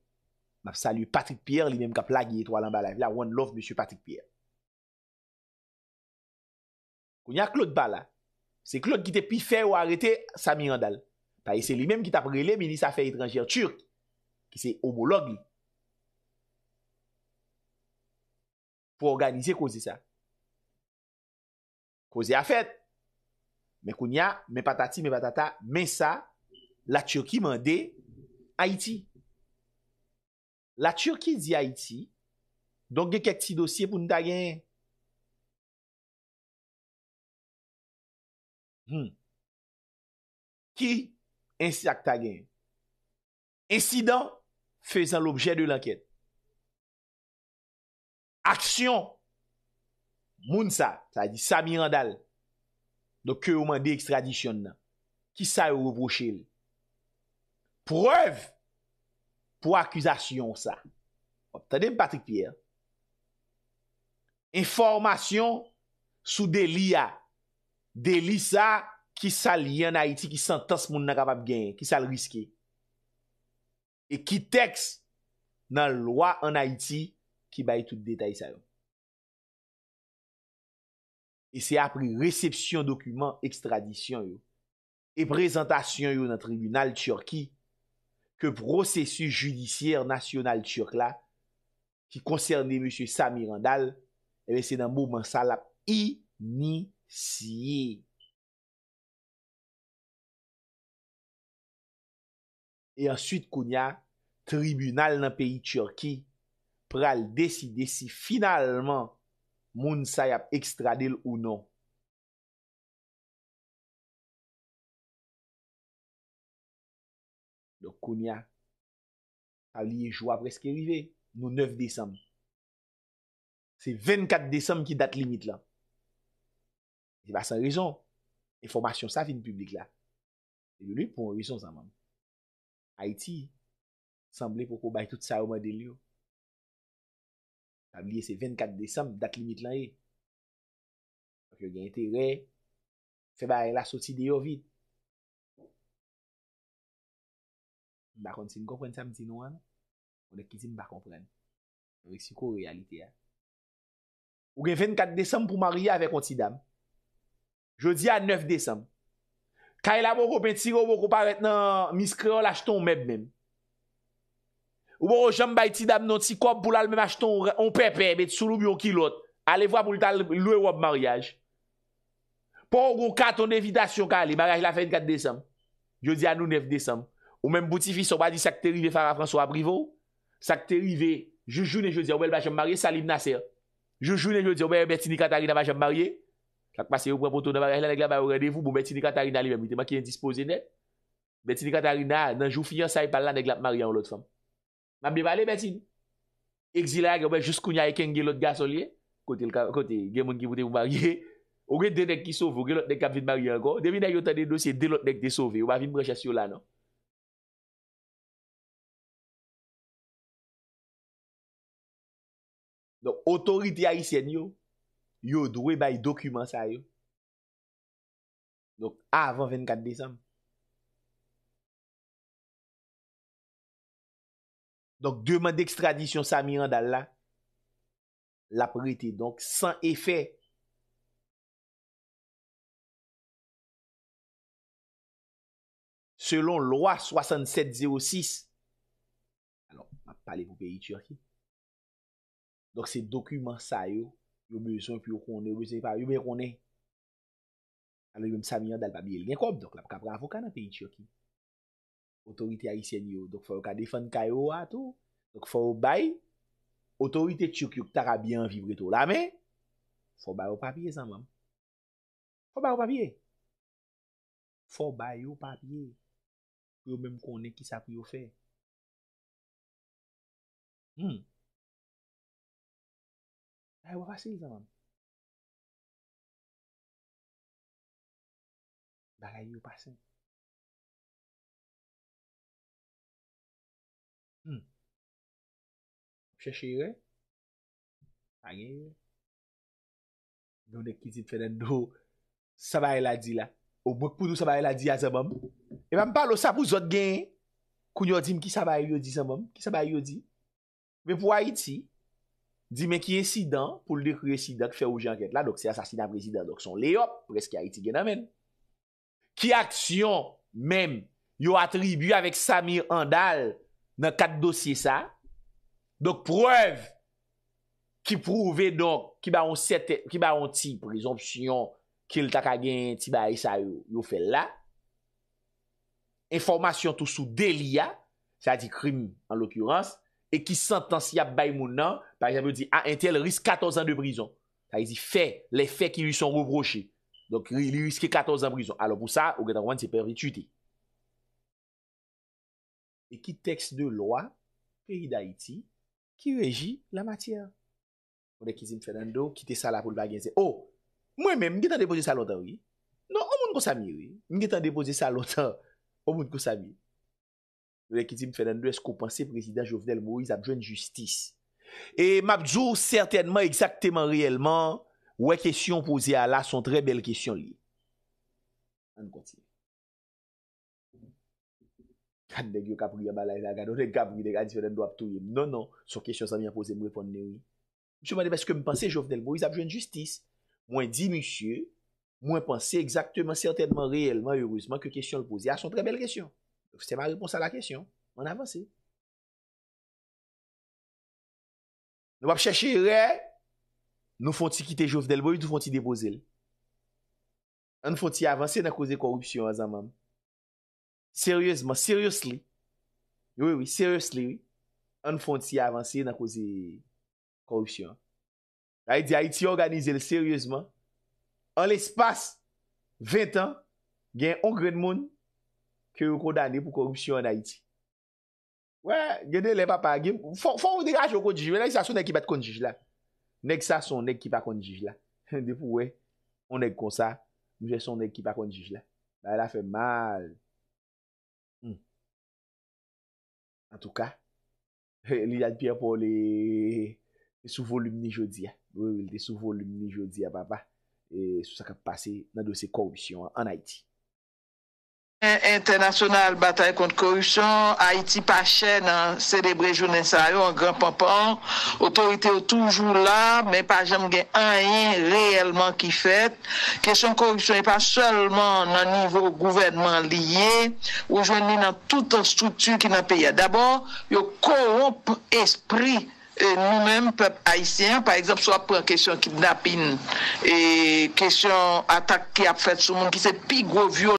Map salu Patrick Pierre li menm kap la giye to alan ba la. La one love M. Patrick Pierre. Koun ya Claude Balla. Se Claude ki te pi fe ou arete, sa mi yandal. Ta e se li menm ki taprele meni sa fe itranjere Turk. Ki se homolog li. Po organize koze sa. Koze a fet. Men koun ya, men patati, men patata, men sa. La Turkie men dey. Haiti. La Turki di Haiti, donk de kek ti dosye pou nou hmm. ta gen. Ki, insi ak ta gen. Insidan, fezan l'objet de l'anket. Aksyon, moun sa, sa di Samir Andal, doke ouman de ekstradisyon nan, ki sa ou woproche lè. preuve pou akwizasyon sa. Tade patik pier. Informasyon sou deli ya. Deli sa ki sal li an Haiti, ki santas moun nan kapap gen, ki sal riske. E ki teks nan lwa an Haiti ki bay tout detay sa yo. E se apri resepsyon dokumen ekstradisyon yo. E prezentasyon yo nan tribunal Tchorki Le prosesu judisyer nasyonal Turk la, ki konserni M. Samir Andal, ewe se nan moun mansal ap inisye. E answit koun ya, tribunal nan peyi Turk ki pral deside si finalman moun say ap ekstradel ou non. Yo kounya, tabliye jwa preske rive, nou 9 Desem. Se 24 Desem ki dat limit lan. Di ba san rizon, e formasyon sa fin publik la. Di li pou an rizon san man. Haiti, sanble pou kou bay tout sa ouman del yo. Tabliye se 24 Desem, dat limit lan e. Yo gen tere, se ba la soti de yo vit. Bakon si mkon prensan mti nou an, mwen de ki zin bakon pren. Mwen vek si kou realite ya. Ou gen fèn kat december pou mariye avek ontidam. Je di a 9 december. Kany la mwen kopen, tsigo mwen kopen retenan miskreol ashton mèb mèm. Ou mwen jenm baytidam non, tsiko mpoulal mèm ashton onpepe, bet sou loup yon kilot. Alevwa pou loutan lue wop mariage. Pon mwen koton evitasyon kany, mariage la fèn kat december. Je di a nou 9 december. Ou menm bouti fis, ou ba di sakte rive fara François Briveau. Sakte rive, jujoune je di, ou bel bachem marye, salim naser. Jujoune je di, ou bel Betini Katari nan bachem marye. Sakpase yo pwepoto nan bachem marye, ou bel Betini Katari nan libe. Mite ma ki yon dispose net. Betini Katari nan joufiyan saipal la, neglap marye an lout fam. Ma mbe vale Betini. Eksilage, ou bel jouskounya eken gelot gasolye. Kote, gemon ki voute mou marye. Ou gelot dek ap vin marye an kon. Demi nan yon tade dosye, delot dek de sove. Ou ba vin brech Donk, otorite a isen yo, yo dwe bayi dokumen sa yo. Donk, avan 24 Desem. Donk, deman dekstradisyon sa miyan dal la, la prite. Donk, san efè. Selon lwa 6706, alon, pa pale pou peyi tsyorki, Dok se dokumen sa yo. Yo me son pi yo kone. Yo me kone. Ano yon saminyan dal papye. El gen kob. Dok la pou ka pravo ka nan peyi tsyoki. Otorite a isen yo. Dok fwa yo ka defan kayo a tou. Dok fwa yo bay. Otorite tsyoki yo ki ta ka bien vibre tou. La me. Fwa bay yo papye san mam. Fwa bay yo papye. Fwa bay yo papye. Yo menm kone ki sa pi yo fe. Hmm. Ay wap ase yi zanman. Da la yi wap ase. Pyeche yi we. A gen yi we. Don dek ki zin fè den do. Sabay la di la. Ou bok pou nou sabay la di a zanman. E mam palo sa pou zot gen. Kou nyo di m ki sabay yo di zanman. Ki sabay yo di. Ve pou a iti. di men ki insidan pou l dekri insidan ki fè ou janket la, dok se asasina prezident, dok son lé hop, reske a iti gen amèn. Ki aksyon, mem, yo atribu avèk Samir Andal, nan kat dosye sa, dok prev, ki prouve, donk, ki ba on ti, pou lé zomp syon, kil tak agen, ti ba isa yo fè la, informasyon tou sou deliya, sa di krimi, an l okyranse, E ki santansi ap bay moun nan, par exemple di, a ah, entel risk 14 an de brison. Ta yi zi fe, le fe ki li son rubroche. Donk li riske 14 an brison. Alon pou sa, ou gata kouman se pe ritute. E ki tekst de lwa, peyi da iti, ki reji la matiyan. Pwede kizim Fernando, ki te sala pou l bagenze. Oh, mwen men, mge tan depoze sa lontan, oui. Non, omoun kousa mi, oui. Mge tan depoze sa lontan, omoun kousa mi, oui. mwen ki di mwen fèdèndou, eskou panse prezident Jovenel Moïse apjòn justice. E Mabzou, certainman, exaktèman, reèlman, wè kèsyon pouzi a la, son trè bel kèsyon li. An konti. Kan begyo kabri ya balay la, ganonè kabri de gadi fèdèndou ap tou yon. Non, non, son kèsyon sa mwen aposè, mwen fònd nè yon. Mwen semane, mwen panse Jovenel Moïse apjòn justice. Mwen di, mwen semane, mwen panse, exaktèman, certainman, Se ma reponsan la kesyon. Man avanse. Nou wap cheshi re. Nou fonsi kite jovdel. Bo yu nou fonsi depose l. An fonsi avanse na kouze korupsyon a zanman. Seryezman. Seryezli. Yoi wii. Seryezli. An fonsi avanse na kouze korupsyon. A yi di a yi ti organize l seryezman. An l espas. 20 an. Gen 100 moun. Kyo yon kondane pou korupsyon anayiti. Wè, genen lè papagim. Fon ou degaj yon kondijil. Wè, nèk sa son ekipat kondijil la. Nèk sa son ekipat kondijil la. Dè pou wè, on ek kon sa. Nou jè son ekipat kondijil la. Bè, la fè mal. An hmm. tou ka. Li yad pi apò le sou volum ni jodi ya. Wè, sou volum ni jodi ya, baba. E, sou sa kap pase nan dosi korupsyon anayiti. internasyonal bataye kont korupsyon, Haiti pa chè nan sedebre jounen sa yo, an gran pampan, otorite yo toujou la, men pa jem gen an yen reyelman ki fèt. Kèsyon korupsyon e pa sèlman nan nivou gouvernement liye, ou jwen ni nan tout an stoutu ki nan peye. Dabon, yo korop espri euh, nou men pep Haitien, pa eksemp, so ap prè kèsyon kidnapin, kèsyon atak ki ap fèt sou moun, ki se pi grovyon.